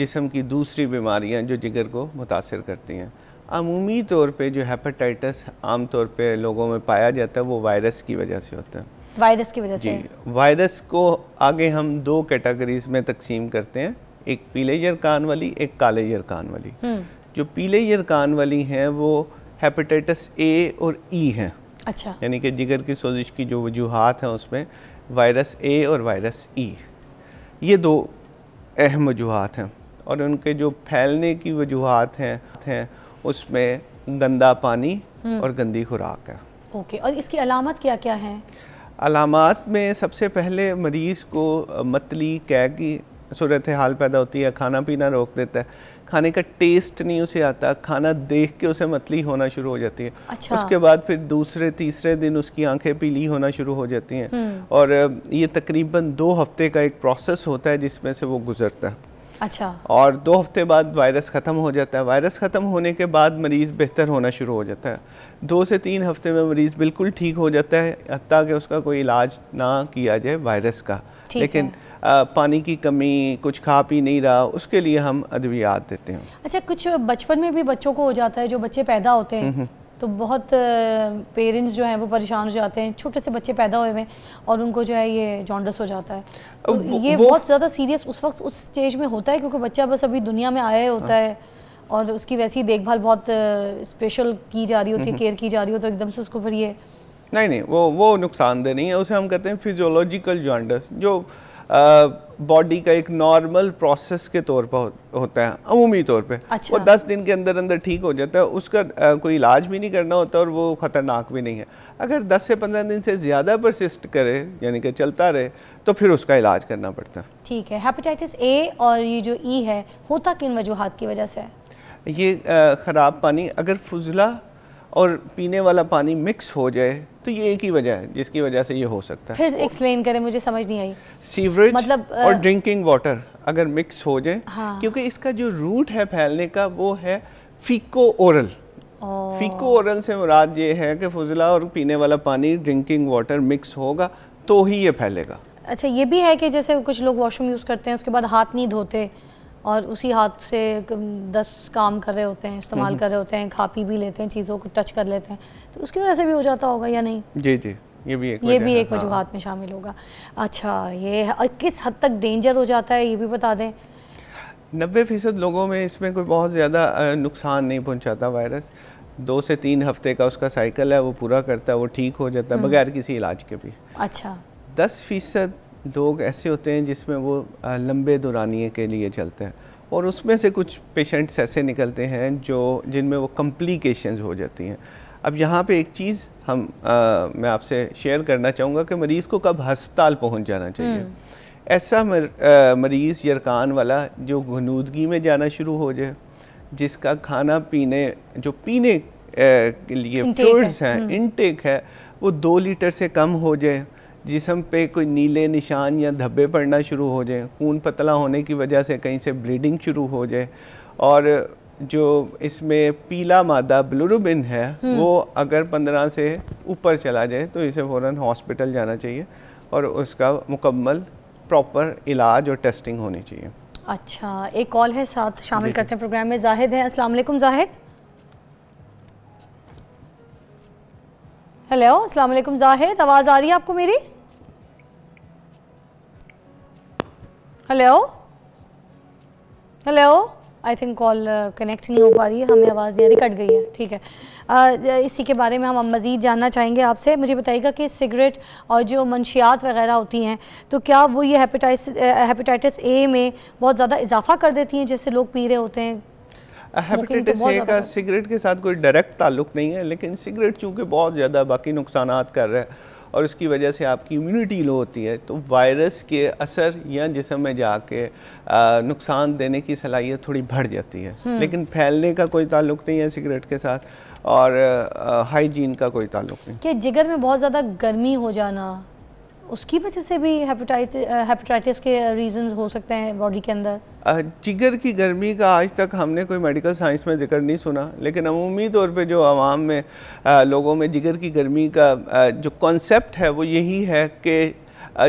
जिसम की दूसरी बीमारियाँ जो जिगर को मुतासर करती हैं अमूमी तौर पे जो हेपेटाइटिस आम तौर पे लोगों में पाया जाता है वो वायरस की वजह से होता है वायरस की वजह से वायरस को आगे हम दो कैटेगरीज में तकसीम करते हैं एक पीले यरकान वाली एक काले यरकान वाली हम्म। जो पीले यरकान वाली हैं वो हेपेटाइटिस ए और ई e हैं अच्छा यानी कि जिगर की सोजिश की जो वजूहत हैं उसमें वायरस ए और वायरस ई e. ये दो अहम वजूहत हैं और उनके जो फैलने की वजूहत हैं हैं उसमें गंदा पानी हम्म। और गंदी खुराक है ओके और इसकी अलामत क्या क्या है अलामत में सबसे पहले मरीज़ को मतली कै की सूरत हाल पैदा होती है खाना पीना रोक देता है खाने का टेस्ट नहीं उसे आता खाना देख के उसे मतली होना शुरू हो जाती है अच्छा। उसके बाद फिर दूसरे तीसरे दिन उसकी आंखें पीली होना शुरू हो जाती हैं हम्म। और ये तकरीबन दो हफ्ते का एक प्रोसेस होता है जिसमें से वो गुजरता है अच्छा और दो हफ्ते बाद वायरस ख़त्म हो जाता है वायरस ख़त्म होने के बाद मरीज़ बेहतर होना शुरू हो जाता है दो से तीन हफ्ते में मरीज़ बिल्कुल ठीक हो जाता है हत्या कि उसका कोई इलाज ना किया जाए वायरस का लेकिन पानी की कमी कुछ खा पी नहीं रहा उसके लिए हम अद्वियात देते हैं अच्छा कुछ बचपन में भी बच्चों को हो जाता है जो बच्चे पैदा होते हैं तो बहुत पेरेंट्स जो हैं वो परेशान हो जाते हैं छोटे से बच्चे पैदा हुए हैं और उनको जो है ये जॉन्डस हो जाता है तो वो, ये वो, बहुत ज़्यादा सीरियस उस वक्त उस स्टेज में होता है क्योंकि बच्चा बस अभी दुनिया में आया होता है और उसकी वैसी देखभाल बहुत स्पेशल की जा रही होती है केयर की जा रही हो तो एकदम से उसको फिर ये नहीं नहीं वो वो नुकसानदेह नहीं है उसे हम कहते हैं फिजियोलॉजिकल जॉन्डस जो बॉडी का एक नॉर्मल प्रोसेस के तौर पर होता है अमूमी तौर पे अच्छा। वो दस दिन के अंदर अंदर ठीक हो जाता है उसका आ, कोई इलाज भी नहीं करना होता और वो ख़तरनाक भी नहीं है अगर दस से पंद्रह दिन से ज़्यादा परसिस्ट करे यानी कि चलता रहे तो फिर उसका इलाज करना पड़ता है ठीक है हेपेटाइटिस ए और ये जो ई e है होता किन वजूहत की वजह से है ये ख़राब पानी अगर फजला और पीने वाला पानी मिक्स हो जाए तो ये एक ही वजह है जिसकी वजह से ये हो सकता है फिर एक्सप्लेन करें मुझे समझ नहीं आई सीवरेज मतलब आ... और ड्रिंकिंग वाटर अगर मिक्स हो जाए हाँ। क्योंकि इसका जो रूट है फैलने का वो है फीको ओरल फीको ओरल से मुराद ये है कि फजला और पीने वाला पानी ड्रिंकिंग वाटर मिक्स होगा तो ही ये फैलेगा अच्छा ये भी है कि जैसे कुछ लोग वॉशरूम यूज़ करते हैं उसके बाद हाथ नहीं धोते और उसी हाथ से दस काम कर रहे होते हैं इस्तेमाल हम्म। कर रहे होते हैं खा पी भी लेते हैं चीज़ों को टच कर लेते हैं तो उसकी वजह से भी हो जाता होगा या नहीं जी जी ये भी एक ये भी एक वजूहत हाँ। में शामिल होगा अच्छा ये किस हद तक डेंजर हो जाता है ये भी बता दें नब्बे फ़ीसद लोगों में इसमें कोई बहुत ज़्यादा नुकसान नहीं पहुंचाता वायरस दो से तीन हफ्ते का उसका साइकिल है वो पूरा करता है वो ठीक हो जाता है हम्म। बगैर किसी इलाज के भी अच्छा दस फीसद लोग ऐसे होते हैं जिसमें वो लंबे दुरानिए के लिए चलते हैं और उसमें से कुछ पेशेंट्स ऐसे निकलते हैं जो जिनमें वो कम्प्लिकेशन हो जाती हैं अब यहाँ पे एक चीज़ हम आ, मैं आपसे शेयर करना चाहूँगा कि मरीज़ को कब हस्पताल पहुँच जाना चाहिए हम्म। ऐसा मर, आ, मरीज़ यरकान वाला जो गनूदगी में जाना शुरू हो जाए जिसका खाना पीने जो पीने के लिए फ्लूड्स हैं इनटेक हम्म। है वो दो लीटर से कम हो जाए जिसम पे कोई नीले निशान या धब्बे पड़ना शुरू हो जाए खून पतला होने की वजह से कहीं से ब्लीडिंग शुरू हो जाए और जो इसमें पीला मादा ब्लूरुबिन है हम्म। वो अगर पंद्रह से ऊपर चला जाए तो इसे फ़ौर हॉस्पिटल जाना चाहिए और उसका मुकम्मल प्रॉपर इलाज और टेस्टिंग होनी चाहिए अच्छा एक कॉल है साथ शामिल करते हैं प्रोग्राम में जाहिद है अस्सलाम वालेकुम जाहिद हेलो अस्सलाम वालेकुम जाहिद आवाज़ आ रही है आपको मेरी hello hello I think call connect नहीं हो पा रही है हमें आवाज़ नहीं आ कट गई है ठीक है uh, इसी के बारे में हम मज़ीद जानना चाहेंगे आपसे मुझे बताइएगा कि सिगरेट और जो मनशियात वगैरह होती हैं तो क्या वो ये हेपेटाइटिस हेपेटाइटिस ए में बहुत ज़्यादा इजाफा कर देती हैं जैसे लोग पी रहे होते हैं तो हेपेटाइटिस ए का सिगरेट के साथ कोई डायरेक्ट ताल्लुक नहीं है लेकिन सिगरेट चूँकि बहुत ज़्यादा बाकी नुकसान कर रहा है और उसकी वजह से आपकी इम्यूनिटी लो होती है तो वायरस के असर या जिसम में जाके नुकसान देने की सलाहियत थोड़ी बढ़ जाती है हम्म। लेकिन फैलने का कोई ताल्लुक नहीं है सिगरेट के साथ और हाइजीन का कोई ताल्लुक नहीं क्या जिगर में बहुत ज़्यादा गर्मी हो जाना उसकी वजह से भी हेपेटाइटिस के रीजंस हो सकते हैं बॉडी के अंदर जिगर की गर्मी का आज तक हमने कोई मेडिकल साइंस में जिक्र नहीं सुना लेकिन अमूमी तौर पे जो आवाम में आ, लोगों में जिगर की गर्मी का आ, जो कॉन्सेप्ट है वो यही है कि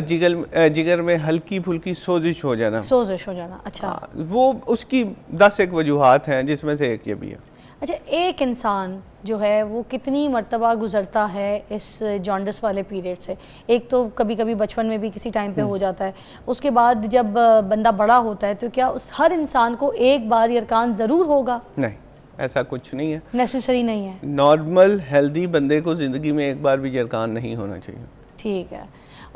जिगर जिगर में हल्की फुल्की सोजिश हो जाना सोजिश हो जाना अच्छा आ, हाँ, वो उसकी दस एक वजूहत हैं जिसमें से एक ये भी है अच्छा एक इंसान जो है वो कितनी मरतबा गुजरता है इस जॉन्डस वाले पीरियड से एक तो कभी कभी बचपन में भी किसी टाइम पे हम्म। हो जाता है उसके बाद जब बंदा बड़ा होता है तो क्या उस हर इंसान को एक बार यरकान ज़रूर होगा नहीं ऐसा कुछ नहीं है नेसेसरी नहीं है नॉर्मल हेल्दी बंदे को ज़िंदगी में एक बार भी यरकान नहीं होना चाहिए ठीक है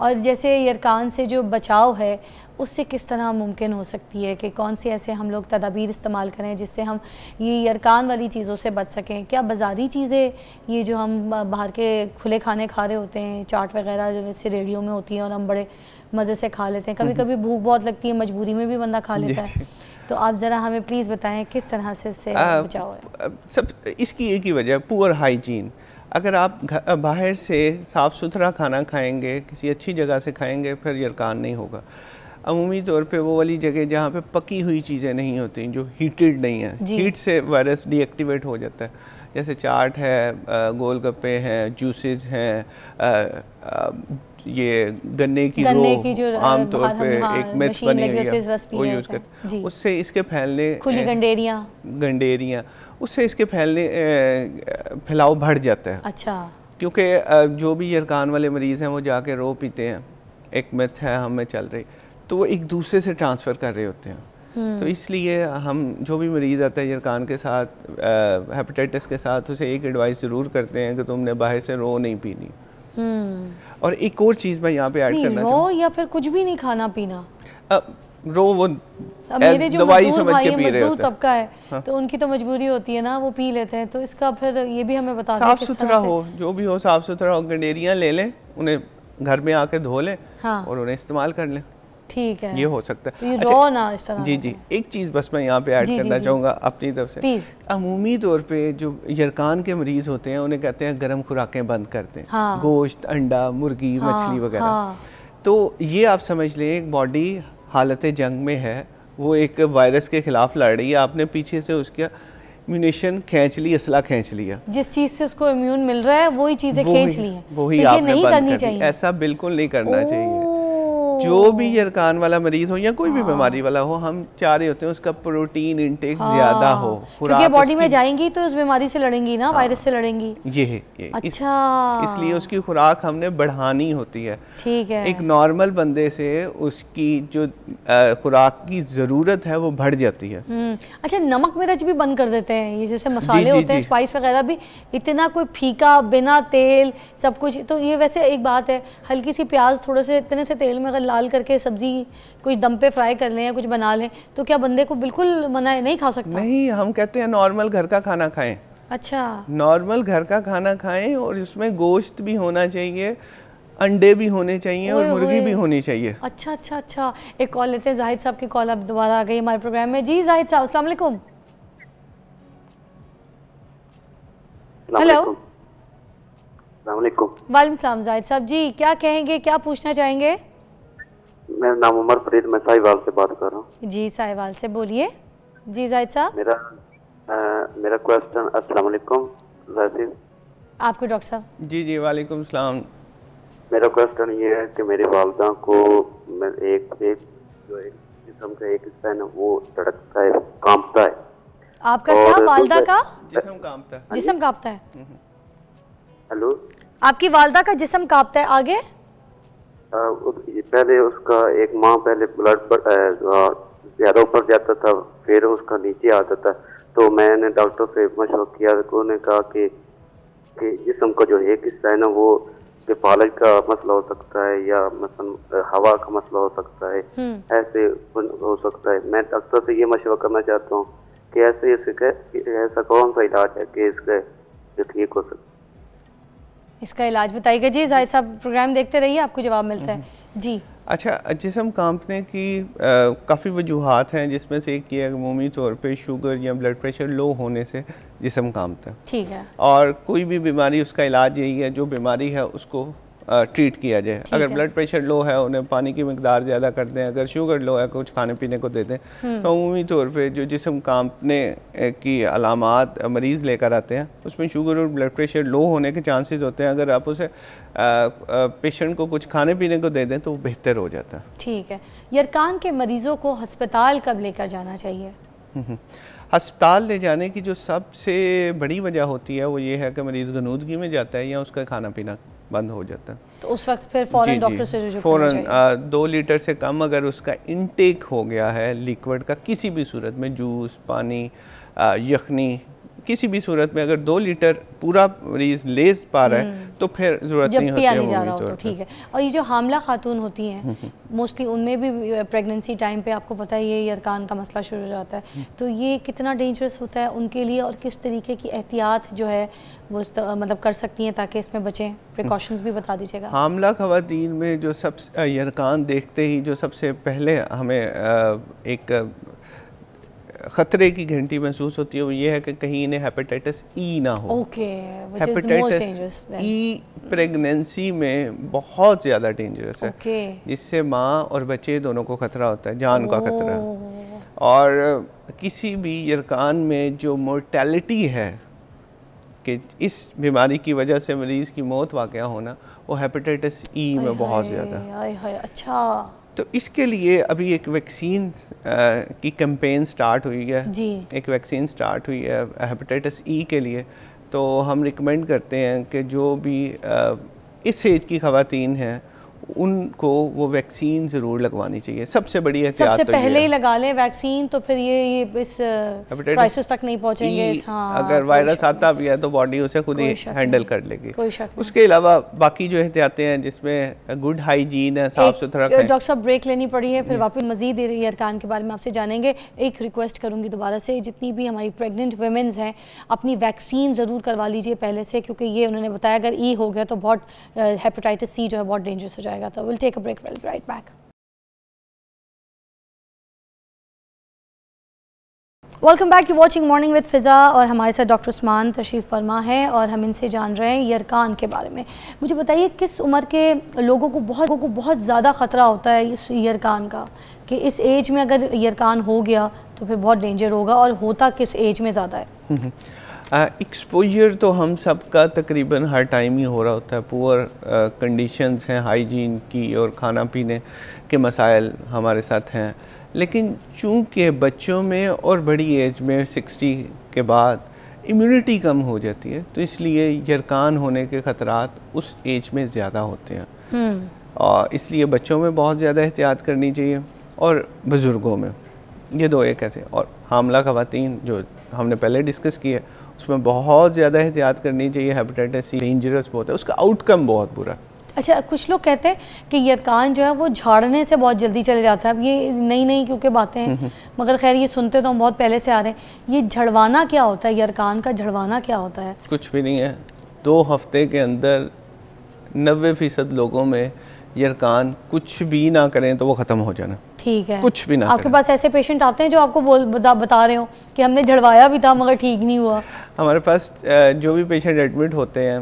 और जैसे यरकान से जो बचाव है उससे किस तरह मुमकिन हो सकती है कि कौन से ऐसे हम लोग तदाबीर इस्तेमाल करें जिससे हम ये यरकान वाली चीज़ों से बच सकें क्या बाजारी चीज़ें ये जो हम बाहर के खुले खाने खा रहे होते हैं चाट वगैरह जो वैसे रेडियो में होती हैं और हम बड़े मज़े से खा लेते हैं हम्म, कभी कभी हम्म। भूख बहुत लगती है मजबूरी में भी बंदा खा लेता है तो आप ज़रा हमें प्लीज़ बताएं किस तरह से इससे सब इसकी एक ही वजह पुअर हाइजीन अगर आप बाहर से साफ़ सुथरा खाना खाएंगे किसी अच्छी जगह से खाएंगे फिर यरकान नहीं होगा अमूमी तौर पे वो वाली जगह जहाँ पे पकी हुई चीज़ें नहीं होती जो हीटेड नहीं है हीट से वायरस डीएक्टिवेट हो जाता है जैसे चाट है गोलगप्पे हैं जूसेज हैं ये गन्ने की गन्ने रो की जो आमतौर पे हाँ, एक मेथ बनी हुई है वो यूज़ करते उससे इसके फैलने खुली गंडेरियाँ गंडेरियाँ उससे इसके फैलने फैलाव बढ़ जाता है अच्छा क्योंकि जो भी यरकान वाले मरीज़ हैं वो जाके रो पीते हैं एक मेथ है हमें चल रही तो वो एक दूसरे से ट्रांसफ़र कर रहे होते हैं तो हम्म। इसलिए हम जो भी मरीज़ आता है जरकान के साथ हेपेटाइटिस के साथ उसे एक एडवाइस ज़रूर करते हैं कि तुमने बाहर से रो नहीं पीनी हम्म। और एक और चीज़ मैं यहाँ पे ऐड करना रो या फिर कुछ भी नहीं खाना पीना आ, रो वो मेरे जो दवाई समझ के पी रहे होते तबका है हाँ। तो उनकी तो मजबूरी होती है ना वो पी लेते हैं तो इसका फिर ये भी हमें बता साफ सुथरा हो जो भी हो साफ सुथरा हो गंडेरियाँ ले लें उन्हें घर में आके धो लें हाँ। और उन्हें इस्तेमाल कर लें ठीक है ये हो सकता है तो अच्छा, ना इस तरह जी जी एक चीज़ बस मैं यहाँ पे ऐड करना चाहूँगा अपनी तरफ से अमूमी तौर पे जो यरकान के मरीज होते हैं उन्हें कहते हैं गर्म खुराकें बंद करते हैं हाँ। गोश्त अंडा मुर्गी हाँ, मछली वगैरह हाँ। तो ये आप समझ लें बॉडी हालत जंग में है वो एक वायरस के खिलाफ लड़ रही है आपने पीछे से उसका इम्यूनेशन खींच ली असला खींच लिया जिस चीज से उसको इम्यून मिल रहा है वही चीजें खींच ली है वही नहीं करनी चाहिए ऐसा बिल्कुल नहीं करना चाहिए जो भी oh. यरकान वाला मरीज हो या कोई भी हाँ। बीमारी वाला हो हम चाह रहे होते हैं उसका प्रोटीन इनटेक हाँ। ज्यादा हो क्योंकि बॉडी में जाएंगी तो उस बीमारी से लड़ेंगी ना वायरस हाँ। से लड़ेंगी ये है ये अच्छा इसलिए उसकी खुराक हमने बढ़ानी होती है ठीक है एक नॉर्मल बंदे से उसकी जो खुराक की ज़रूरत है वो बढ़ जाती है हम्म, अच्छा नमक मिर्च भी बंद कर देते हैं ये जैसे मसाले होते हैं स्पाइस वगैरह भी इतना कोई फीका बिना तेल सब कुछ तो ये वैसे एक बात है हल्की सी प्याज थोड़े से इतने से तेल में अगर लाल करके सब्जी कुछ दम पे फ्राई कर लें या कुछ बना लें तो क्या बंदे को बिल्कुल मना नहीं खा सकता नहीं हम कहते हैं नॉर्मल घर का खाना खाएं अच्छा नॉर्मल घर का खाना खाएं और इसमें गोश्त भी होना चाहिए अंडे भी होने चाहिए और मुर्गी भी होनी चाहिए अच्छा अच्छा अच्छा एक कॉल लेते हैं जाहिद साहब की कॉल अब दोबारा आ गई हमारे प्रोग्राम में जी जाहिद साहब असला हेलो वालेकुम जाहिद साहब जी क्या कहेंगे क्या पूछना चाहेंगे मेरा नाम उमर फरीद मैं साहिवाल से बात कर रहा हूँ जी साहिवाल से बोलिए जी जाहिद साहब मेरा आ, मेरा क्वेश्चन अस्सलाम वालेकुम जाहिद आपको डॉक्टर साहब जी जी वालेकुम सलाम मेरा क्वेश्चन ये है कि मेरी वालदा को मैं एक एक जो एक जिस्म का एक हिस्सा है ना वो धड़कता है कांपता है आपका क्या वालदा का जिस्म कांपता है हाँ जिस्म कांपता है हम्म। हेलो आपकी वालदा का जिस्म कांपता है आगे पहले उसका एक माह पहले ब्लड ज़्यादा ऊपर जाता था फिर उसका नीचे आता था तो मैंने डॉक्टर से मशवर किया उन्होंने कहा कि, कि जिसम का जो एक हिस्सा है ना वो कि पालक का मसला हो सकता है या मसलन हवा का मसला हो सकता है हम्म। ऐसे हो सकता है मैं डॉक्टर से ये मशवरा करना चाहता हूँ कि ऐसे इसका ऐसा कौन सा इलाज है कि इसका ठीक हो सकता इसका इलाज बताइएगा जी जाहिर साहब प्रोग्राम देखते रहिए आपको जवाब मिलता है हम्म। जी अच्छा जिसम कांपने की काफ़ी वजूहत हैं जिसमें से एक ये अमूमी तौर पे शुगर या ब्लड प्रेशर लो होने से जिसम कांपता है ठीक है और कोई भी बीमारी उसका इलाज यही है जो बीमारी है उसको ट्रीट किया जाए अगर ब्लड प्रेशर लो है उन्हें पानी की मकदार ज़्यादा कर दें अगर शुगर लो है कुछ खाने पीने को दे दें हम्म। तो अमूमी तौर पर जो जिसम कांपने की अलामत मरीज़ लेकर आते हैं उसमें शुगर और ब्लड प्रेशर लो होने के चांसेस होते हैं अगर आप उसे पेशेंट को कुछ खाने पीने को दे दें तो बेहतर हो जाता है ठीक है यरकान के मरीज़ों को हस्पताल कब लेकर जाना चाहिए हम्म, हम्म। अस्पताल ले जाने की जो सबसे बड़ी वजह होती है वो ये है कि मरीज़ गनूदगी में जाता है या उसका खाना पीना बंद हो जाता है तो उस वक्त फिर फौरन डॉक्टर से फौरन दो लीटर से कम अगर उसका इनटेक हो गया है लिक्विड का किसी भी सूरत में जूस पानी यखनी किसी भी सूरत में अगर दो लीटर पूरा मरीज ले पा रहा है हम्म। तो फिर जरूरत नहीं होती है जा रहा हो तो ठीक है और ये जो हामला खातून होती हैं मोस्टली हम्म, हम्म। उनमें भी प्रेगनेंसी टाइम पे आपको पता है ये अरकान का मसला शुरू हो जाता है तो ये कितना डेंजरस होता है उनके लिए और किस तरीके की एहतियात जो है वो मतलब कर सकती हैं ताकि इसमें बचें प्रिकॉशंस भी बता दीजिएगा हामला खातन में जो सब यरकान देखते ही जो सबसे पहले हमें एक खतरे की घंटी महसूस होती है वो ये है कि कहीं इन्हें हेपेटाइटिस ई e ना हो हेपेटाइटिस ई प्रेगनेंसी में बहुत ज़्यादा डेंजरस है okay. जिससे माँ और बच्चे दोनों को खतरा होता है जान oh. का खतरा oh. और किसी भी यरकान में जो मोर्टेलिटी है कि इस बीमारी की वजह से मरीज़ की मौत वाक़ होना वो हेपेटाइटिस ई e में बहुत ज़्यादा अच्छा तो इसके लिए अभी एक वैक्सीन की कैंपेन स्टार्ट हुई है जी एक वैक्सीन स्टार्ट हुई है हेपेटाइटिस ई e के लिए तो हम रिकमेंड करते हैं कि जो भी आ, इस एज की खातन हैं उनको वो वैक्सीन ज़रूर लगवानी चाहिए सबसे बड़ी है सबसे तो पहले ही लगा लें वैक्सीन तो फिर ये, ये इस क्राइसिस तक नहीं पहुंचेंगे e हाँ, अगर वायरस आता भी है तो बॉडी उसे खुद ही हैंडल कर लेगी कोई शक उसके अलावा बाकी जो एहतियातें हैं जिसमें गुड हाइजीन है साफ सुथरा डॉक्टर साहब ब्रेक लेनी पड़ी है फिर वापस मजीद अरकान के बारे में आपसे जानेंगे एक रिक्वेस्ट करूंगी दोबारा से जितनी भी हमारी प्रेगनेंट वेमेंस हैं अपनी वैक्सीन ज़रूर करवा लीजिए पहले से क्योंकि ये उन्होंने बताया अगर ई e हो गया तो बहुत हेपेटाइटिस सी जो है बहुत डेंजरस हो जाएगा जाएगा तो will take a break right back welcome back you watching morning with Fiza और हमारे साथ डॉक्टर उस्मान तशीफ फरमा हैं और हम इनसे जान रहे हैं यरकान के बारे में मुझे बताइए किस उम्र के लोगों को बहुत लोगों को बहुत ज़्यादा ख़तरा होता है इस यरकान का कि इस एज में अगर यरकान हो गया तो फिर बहुत डेंजर होगा और होता किस एज में ज़्यादा है हम्म, हम्म। एक्सपोजर तो हम सब का तकरीबन हर टाइम ही हो रहा होता है पुअर कंडीशंस हैं हाइजीन की और खाना पीने के मसाइल हमारे साथ हैं लेकिन चूँकि बच्चों में और बड़ी एज में सिक्सटी के बाद इम्यूनिटी कम हो जाती है तो इसलिए यरकान होने के ख़तरात उस एज में ज़्यादा होते हैं और हम्म। इसलिए बच्चों में बहुत ज़्यादा एहतियात करनी चाहिए और बुज़ुर्गों में ये दो एक ऐसे और हामला खातन जो हमने पहले डिस्कस किया उसमें बहुत ज़्यादा एहतियात करनी चाहिए हेपेटाइटिस सी डेंजरस बहुत है उसका आउटकम बहुत बुरा अच्छा कुछ लोग कहते हैं कि यकान जो है वो झाड़ने से बहुत जल्दी चले जाता है अब ये नई नई क्योंकि बातें हैं हम्म, हम्म। मगर खैर ये सुनते तो हम बहुत पहले से आ रहे हैं ये झड़वाना क्या होता है यरकान का झड़वाना क्या होता है कुछ भी नहीं है दो हफ्ते के अंदर नबे फ़ीसद लोगों में यरकान कुछ भी ना करें तो वो ख़त्म हो जाना ठीक है कुछ भी ना आपके पास ऐसे पेशेंट आते हैं जो आपको बोल बता, बता रहे हो कि हमने झड़वाया भी था मगर ठीक नहीं हुआ हमारे पास जो भी पेशेंट एडमिट होते हैं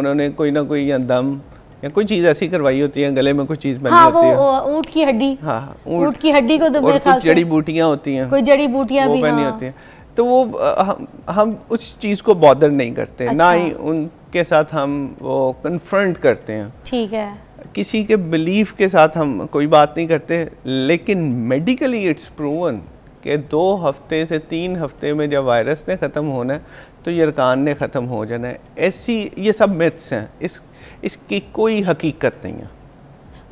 उन्होंने कोई ना कोई या दम या कोई चीज़ ऐसी करवाई होती है गले में कोई चीज़ बनी हाँ, होती है ऊँट की हड्डी हाँ ऊँट की हड्डी को तो कुछ जड़ी बूटियाँ होती हैं कोई जड़ी बूटियाँ भी बनी हाँ। होती हैं तो वो हम हम उस चीज़ को बॉदर नहीं करते ना अच्छा। ही उनके साथ हम वो कन्फ्रंट करते हैं ठीक है किसी के बिलीफ के साथ हम कोई बात नहीं करते लेकिन मेडिकली इट्स प्रूवन कि दो हफ्ते से तीन हफ्ते में जब वायरस ने ख़त्म होना है तो यरकान ने ख़त्म हो जाना है ऐसी ये सब मिथ्स हैं इस इसकी कोई हकीकत नहीं है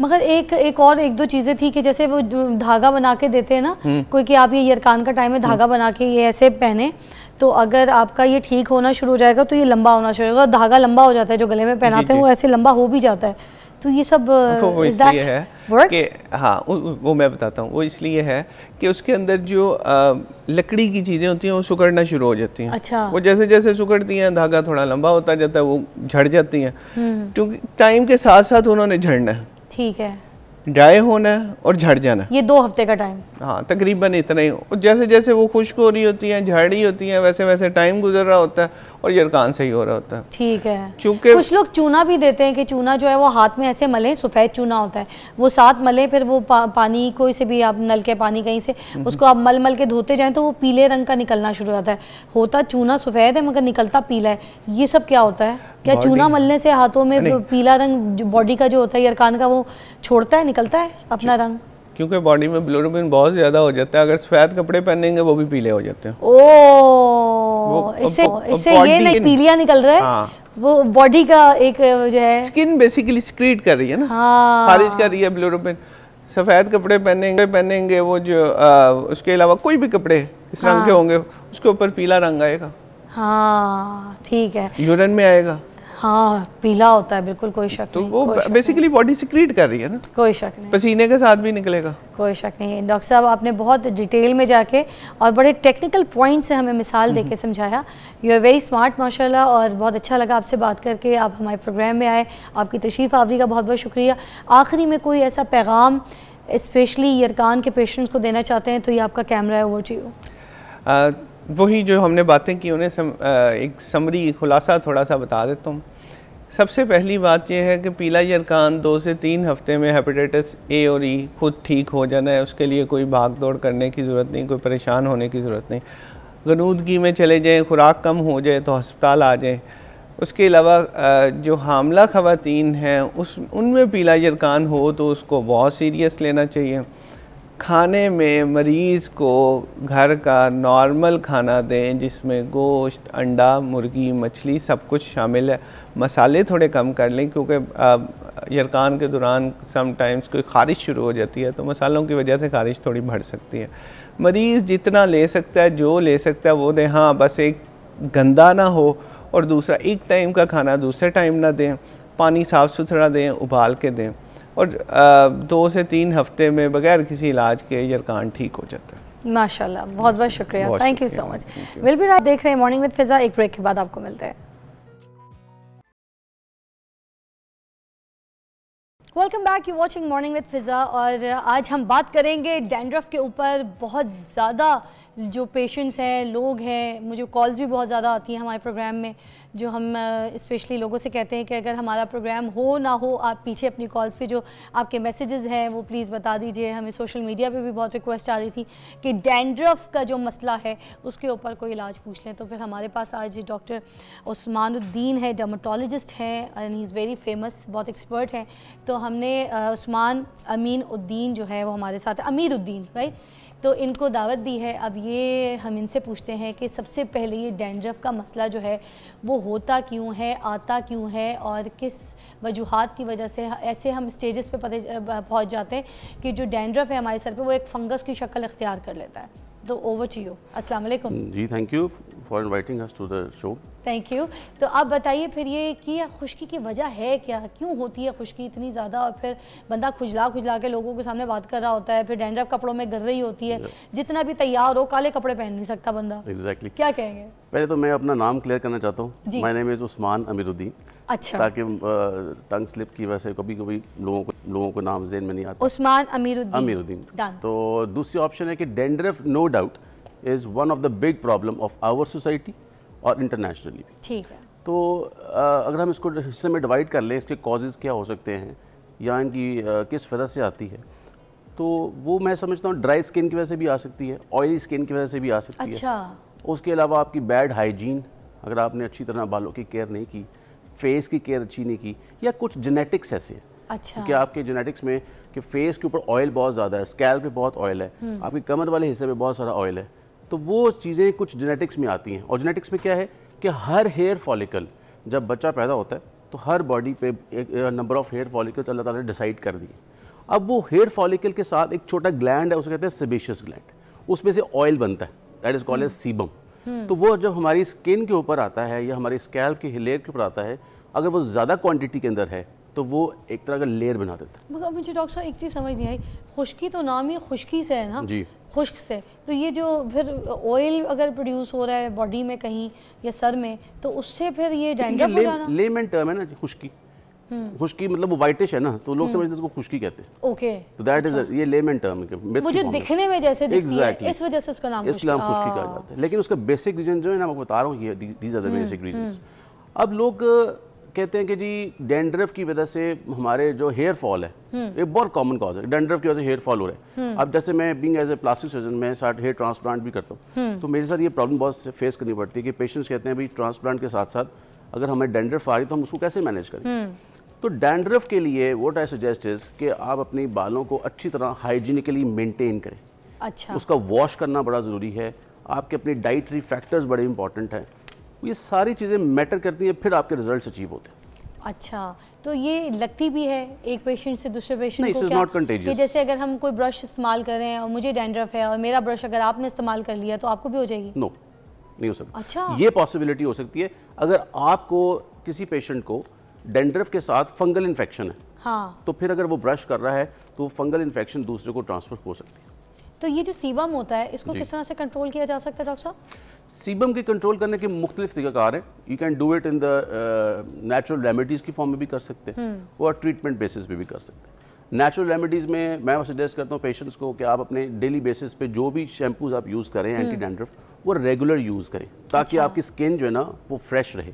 मगर एक एक और एक दो चीज़ें थी कि जैसे वो धागा बना के देते हैं ना हम्म। कोई कि आप ये यरकान का टाइम है धागा हम्म। बना के ये ऐसे पहने तो अगर आपका ये ठीक होना शुरू हो जाएगा तो ये लंबा होना शुरू होगा धागा लंबा हो जाता है जो गले में पहनाते हैं वो ऐसे लंबा हो भी जाता है तो ये सब uh, इसलिए है कि हाँ वो मैं बताता हूँ वो इसलिए है कि उसके अंदर जो आ, uh, लकड़ी की चीज़ें होती हैं वो सुकड़ना शुरू हो जाती हैं अच्छा वो जैसे जैसे सुकड़ती हैं धागा थोड़ा लंबा होता जाता है वो झड़ जाती हैं हम्म। क्योंकि टाइम के साथ साथ उन्होंने झड़ना है ठीक है ड्राई होना है और झड़ जाना ये दो हफ्ते का टाइम हाँ तकरीबन इतना ही और जैसे जैसे वो खुश्क हो रही होती हैं झड़ रही होती हैं वैसे वैसे टाइम गुजर रहा होता है और यरकान सही हो रहा होता है ठीक है चूंकि कुछ लोग चूना भी देते हैं कि चूना जो है वो हाथ में ऐसे मले सफ़ेद चूना होता है वो साथ मले फिर वो पा, पानी कोई से भी आप नल के पानी कहीं से हम्म। उसको आप मल मल के धोते जाए तो वो पीले रंग का निकलना शुरू हो जाता है होता चूना सफ़ेद है मगर निकलता पीला है ये सब क्या होता है क्या चूना मलने से हाथों में पीला रंग बॉडी का जो होता है यार कान का वो छोड़ता है निकलता है अपना रंग क्योंकि बॉडी में ब्लोरोबिन बहुत ज्यादा हो जाता है अगर सफेद कपड़े पहनेंगे वो भी पीले हो जाते हैं ओ इससे इससे ये नहीं पीलिया निकल रहा है हाँ। वो बॉडी का एक जो है स्किन बेसिकली स्क्रीट कर रही है ना हाँ। खारिज कर रही है ब्लोरोबिन सफ़ेद कपड़े पहनेंगे पहनेंगे वो जो आ, उसके अलावा कोई भी कपड़े इस हाँ। रंग के हाँ। होंगे उसके ऊपर पीला रंग आएगा हाँ ठीक है यूरन में आएगा हाँ पीला होता है बिल्कुल कोई शक तो नहीं वो बेसिकली बॉडी सिक्रीट कर रही है ना कोई शक नहीं पसीने के साथ भी निकलेगा कोई शक नहीं डॉक्टर साहब आपने बहुत डिटेल में जाके और बड़े टेक्निकल पॉइंट से हमें मिसाल देके समझाया यू आर वेरी स्मार्ट माशाल्लाह और बहुत अच्छा लगा आपसे बात करके आप हमारे प्रोग्राम में आए आपकी तशरीफ़ आवरी का बहुत बहुत शुक्रिया आखिरी में कोई ऐसा पैगाम स्पेशली यरकान के पेशेंट्स को देना चाहते हैं तो ये आपका कैमरा है वो चाहिए वही जो हमने बातें की उन्हें सम, एक समरी खुलासा थोड़ा सा बता देता हूँ सबसे पहली बात यह है कि पीला यरकान दो से तीन हफ्ते में हेपेटाइटिस ए और ई e खुद ठीक हो जाना है उसके लिए कोई भाग दौड़ करने की ज़रूरत नहीं कोई परेशान होने की ज़रूरत नहीं गनूदगी में चले जाएँ खुराक कम हो जाए तो हस्पताल आ जाएँ उसके अलावा जो हामला ख़वातीन हैं उस उनमें पीला यरकान हो तो उसको बहुत सीरियस लेना चाहिए खाने में मरीज़ को घर का नॉर्मल खाना दें जिसमें गोश्त अंडा मुर्गी मछली सब कुछ शामिल है मसाले थोड़े कम कर लें क्योंकि यरकान के दौरान समटाइम्स कोई खारिश शुरू हो जाती है तो मसालों की वजह से खारिश थोड़ी बढ़ सकती है मरीज़ जितना ले सकता है जो ले सकता है वो दें हाँ बस एक गंदा ना हो और दूसरा एक टाइम का खाना दूसरे टाइम ना दें पानी साफ़ सुथरा दें उबाल के दें और दो से तीन हफ्ते में बगैर किसी इलाज के यरकान ठीक हो जाता है माशाल्लाह बहुत बहुत शुक्रिया thank you so much will be right देख रहे हैं मॉर्निंग विद फिजा एक ब्रेक के बाद आपको मिलते हैं welcome back you watching morning with Fiza और आज हम बात करेंगे डेंड्रफ के ऊपर बहुत ज़्यादा जो पेशेंट्स हैं लोग हैं मुझे कॉल्स भी बहुत ज़्यादा आती हैं हमारे प्रोग्राम में जो हम इस्पेशली लोगों से कहते हैं कि अगर हमारा प्रोग्राम हो ना हो आप पीछे अपनी कॉल्स पे जो आपके मैसेजेस हैं वो प्लीज़ बता दीजिए हमें सोशल मीडिया पे भी बहुत रिक्वेस्ट आ रही थी कि डेंड्रफ का जो मसला है उसके ऊपर कोई इलाज पूछ लें तो फिर हमारे पास आज डॉक्टर उस्मानुद्दीन है डर्माटोलॉजिस्ट हैं and he is very famous बहुत एक्सपर्ट हैं तो हमने उस्मान अमीन उद्दीन जो है वो हमारे साथ अमीर उद्दीन राइट तो इनको दावत दी है अब ये हम इनसे पूछते हैं कि सबसे पहले ये डेंड्रफ का मसला जो है वो होता क्यों है आता क्यों है और किस वजूहत की वजह से ऐसे हम स्टेजेस पे पते पहुँच जाते हैं कि जो डेंड्रफ है हमारे सर पर वो एक फंगस की शक्ल इख्तियार कर लेता है तो ओवर टू यू अस्सलाम वालेकुम जी thank you for inviting us to the show thank you तो आप बताइए फिर ये कि खुशकी की वजह है क्या क्यों होती है खुशकी इतनी ज़्यादा और फिर बंदा खुजला खुजला के लोगों के सामने बात कर रहा होता है फिर डेंड्रफ कपड़ों में गर रही होती है जितना भी तैयार हो काले कपड़े पहन नहीं सकता बंदा एग्जैक्टली क्या कहेंगे पहले तो मैं अपना नाम क्लियर करना चाहता हूँ my name is Usman Amiruddin अच्छा ताकि टंग स्लिप की वजह से कभी कभी लोगों को लोगों को नाम जेन में नहीं आता उस्मान अमीरुद्दीन अमीरुद्दीन तो दूसरी ऑप्शन है कि dandruff no doubt is one of the big problem of our society और इंटरनेशनली भी ठीक है तो अगर हम इसको हिस्से में डिवाइड कर लें इसके कॉजेज़ क्या हो सकते हैं या इनकी किस वजह से आती है तो वो मैं समझता हूँ ड्राई स्किन की वजह से भी आ सकती है ऑयली स्किन की वजह से भी आ सकती अच्छा। है उसके अलावा आपकी बैड हाइजीन अगर आपने अच्छी तरह बालों की केयर नहीं की फेस की केयर अच्छी नहीं की या कुछ जेनेटिक्स ऐसे अच्छा कि आपके जेनेटिक्स में कि फेस के ऊपर ऑयल बहुत ज़्यादा है स्कैल पे बहुत ऑयल है हम्म। आपकी कमर वाले हिस्से में बहुत सारा ऑयल है तो वो चीज़ें कुछ जेनेटिक्स में आती हैं और जेनेटिक्स में क्या है कि हर हेयर फॉलिकल जब बच्चा पैदा होता है तो हर बॉडी पे एक नंबर ऑफ़ हेयर फॉलिकल्स अल्लाह ताला ने डिसाइड कर दिए अब वो हेयर फॉलिकल के साथ एक छोटा ग्लैंड है उसे कहते हैं सिबेशियस ग्लैंड उसमें से ऑयल बनता है that is called as sebum तो वो जब हमारी स्किन के ऊपर आता है या हमारी स्कैल्प के लेयर के ऊपर आता है अगर वो ज़्यादा क्वांटिटी के अंदर है तो वो एक तरह का लेयर बना देता है मगर मुझे डॉक्टर साहब एक चीज़ समझ नहीं आई खुश्की तो नाम ही खुश्की से है ना जी खुश्क से तो ये जो फिर ऑयल अगर प्रोड्यूस हो रहा है बॉडी में कहीं या सर में तो उससे फिर ये डैंड्रफ लेमन टर्म है ना खुश्की हम्म। खुशकी मतलब वो वाइटिश है ना तो लोग हम्म। समझते हैं उसको खुशकी कहते हैं ओके तो दैट इज अच्छा। ये लेमन टर्म है मुझे दिखने में जैसे दिखती exactly. है इस वजह से उसका नाम इसका नाम खुशकी कहा हाँ। जाता है लेकिन उसका बेसिक रीजन जो है ना मैं बता रहा हूँ ये these are the basic reasons अब लोग कहते हैं कि जी डेंड्रफ की वजह से हमारे जो हेयर फॉल है हम्म। ये बहुत कॉमन कॉज है डेंड्रफ की वजह से हेयर फॉल हो रहा है हम्म। अब जैसे मैं being as a plastic surgeon मैं साथ हेयर ट्रांसप्लांट भी करता हूँ हम्म। तो मेरे साथ ये प्रॉब्लम बहुत फेस करनी पड़ती है कि पेशेंट्स कहते हैं भाई ट्रांसप्लांट के साथ साथ अगर हमें डेंड्रफ आ रही तो हम उसको कैसे मैनेज करें तो डेंड्रफ के लिए वोट आई सजेस्ट इज कि आप अपने बालों को अच्छी तरह हाइजीनिकली मेंटेन करें अच्छा उसका वॉश करना बड़ा ज़रूरी है आपके अपने डाइटरी फैक्टर्स बड़े इंपॉर्टेंट हैं ये सारी चीज़ें मैटर करती हैं फिर आपके रिजल्ट अचीव होते हैं अच्छा तो ये लगती भी है एक पेशेंट से दूसरे पेशेंट को क्या कि जैसे अगर हम कोई ब्रश इस्तेमाल कर रहे हैं और मुझे डेंड्रफ है और मेरा ब्रश अगर आपने इस्तेमाल कर लिया तो आपको भी हो जाएगी नो no, नहीं हो सकता अच्छा ये पॉसिबिलिटी हो सकती है अगर आपको किसी पेशेंट को डेंड्रफ के साथ फंगल इन्फेक्शन है हाँ तो फिर अगर वो ब्रश कर रहा है तो फंगल इन्फेक्शन दूसरे को ट्रांसफर हो सकती है तो ये जो सीबम होता है इसको किस तरह से कंट्रोल किया जा सकता है डॉक्टर साहब सीबम के कंट्रोल करने के मुख्तलिफ तरीक़ार हैं you can do it in the natural remedies की फॉर्म में भी कर सकते हैं और ट्रीटमेंट बेसिस पे भी कर सकते हैं नेचुरल रेमेडीज़ में मैं सजेस्ट करता हूँ पेशेंट्स को कि आप अपने डेली बेसिस पे जो भी शैम्पूज़ आप यूज़ करें एंटी हम्म। डेंड्रफ वो रेगुलर यूज़ करें ताकि अच्छा। आपकी स्किन जो है ना वो फ्रेश रहे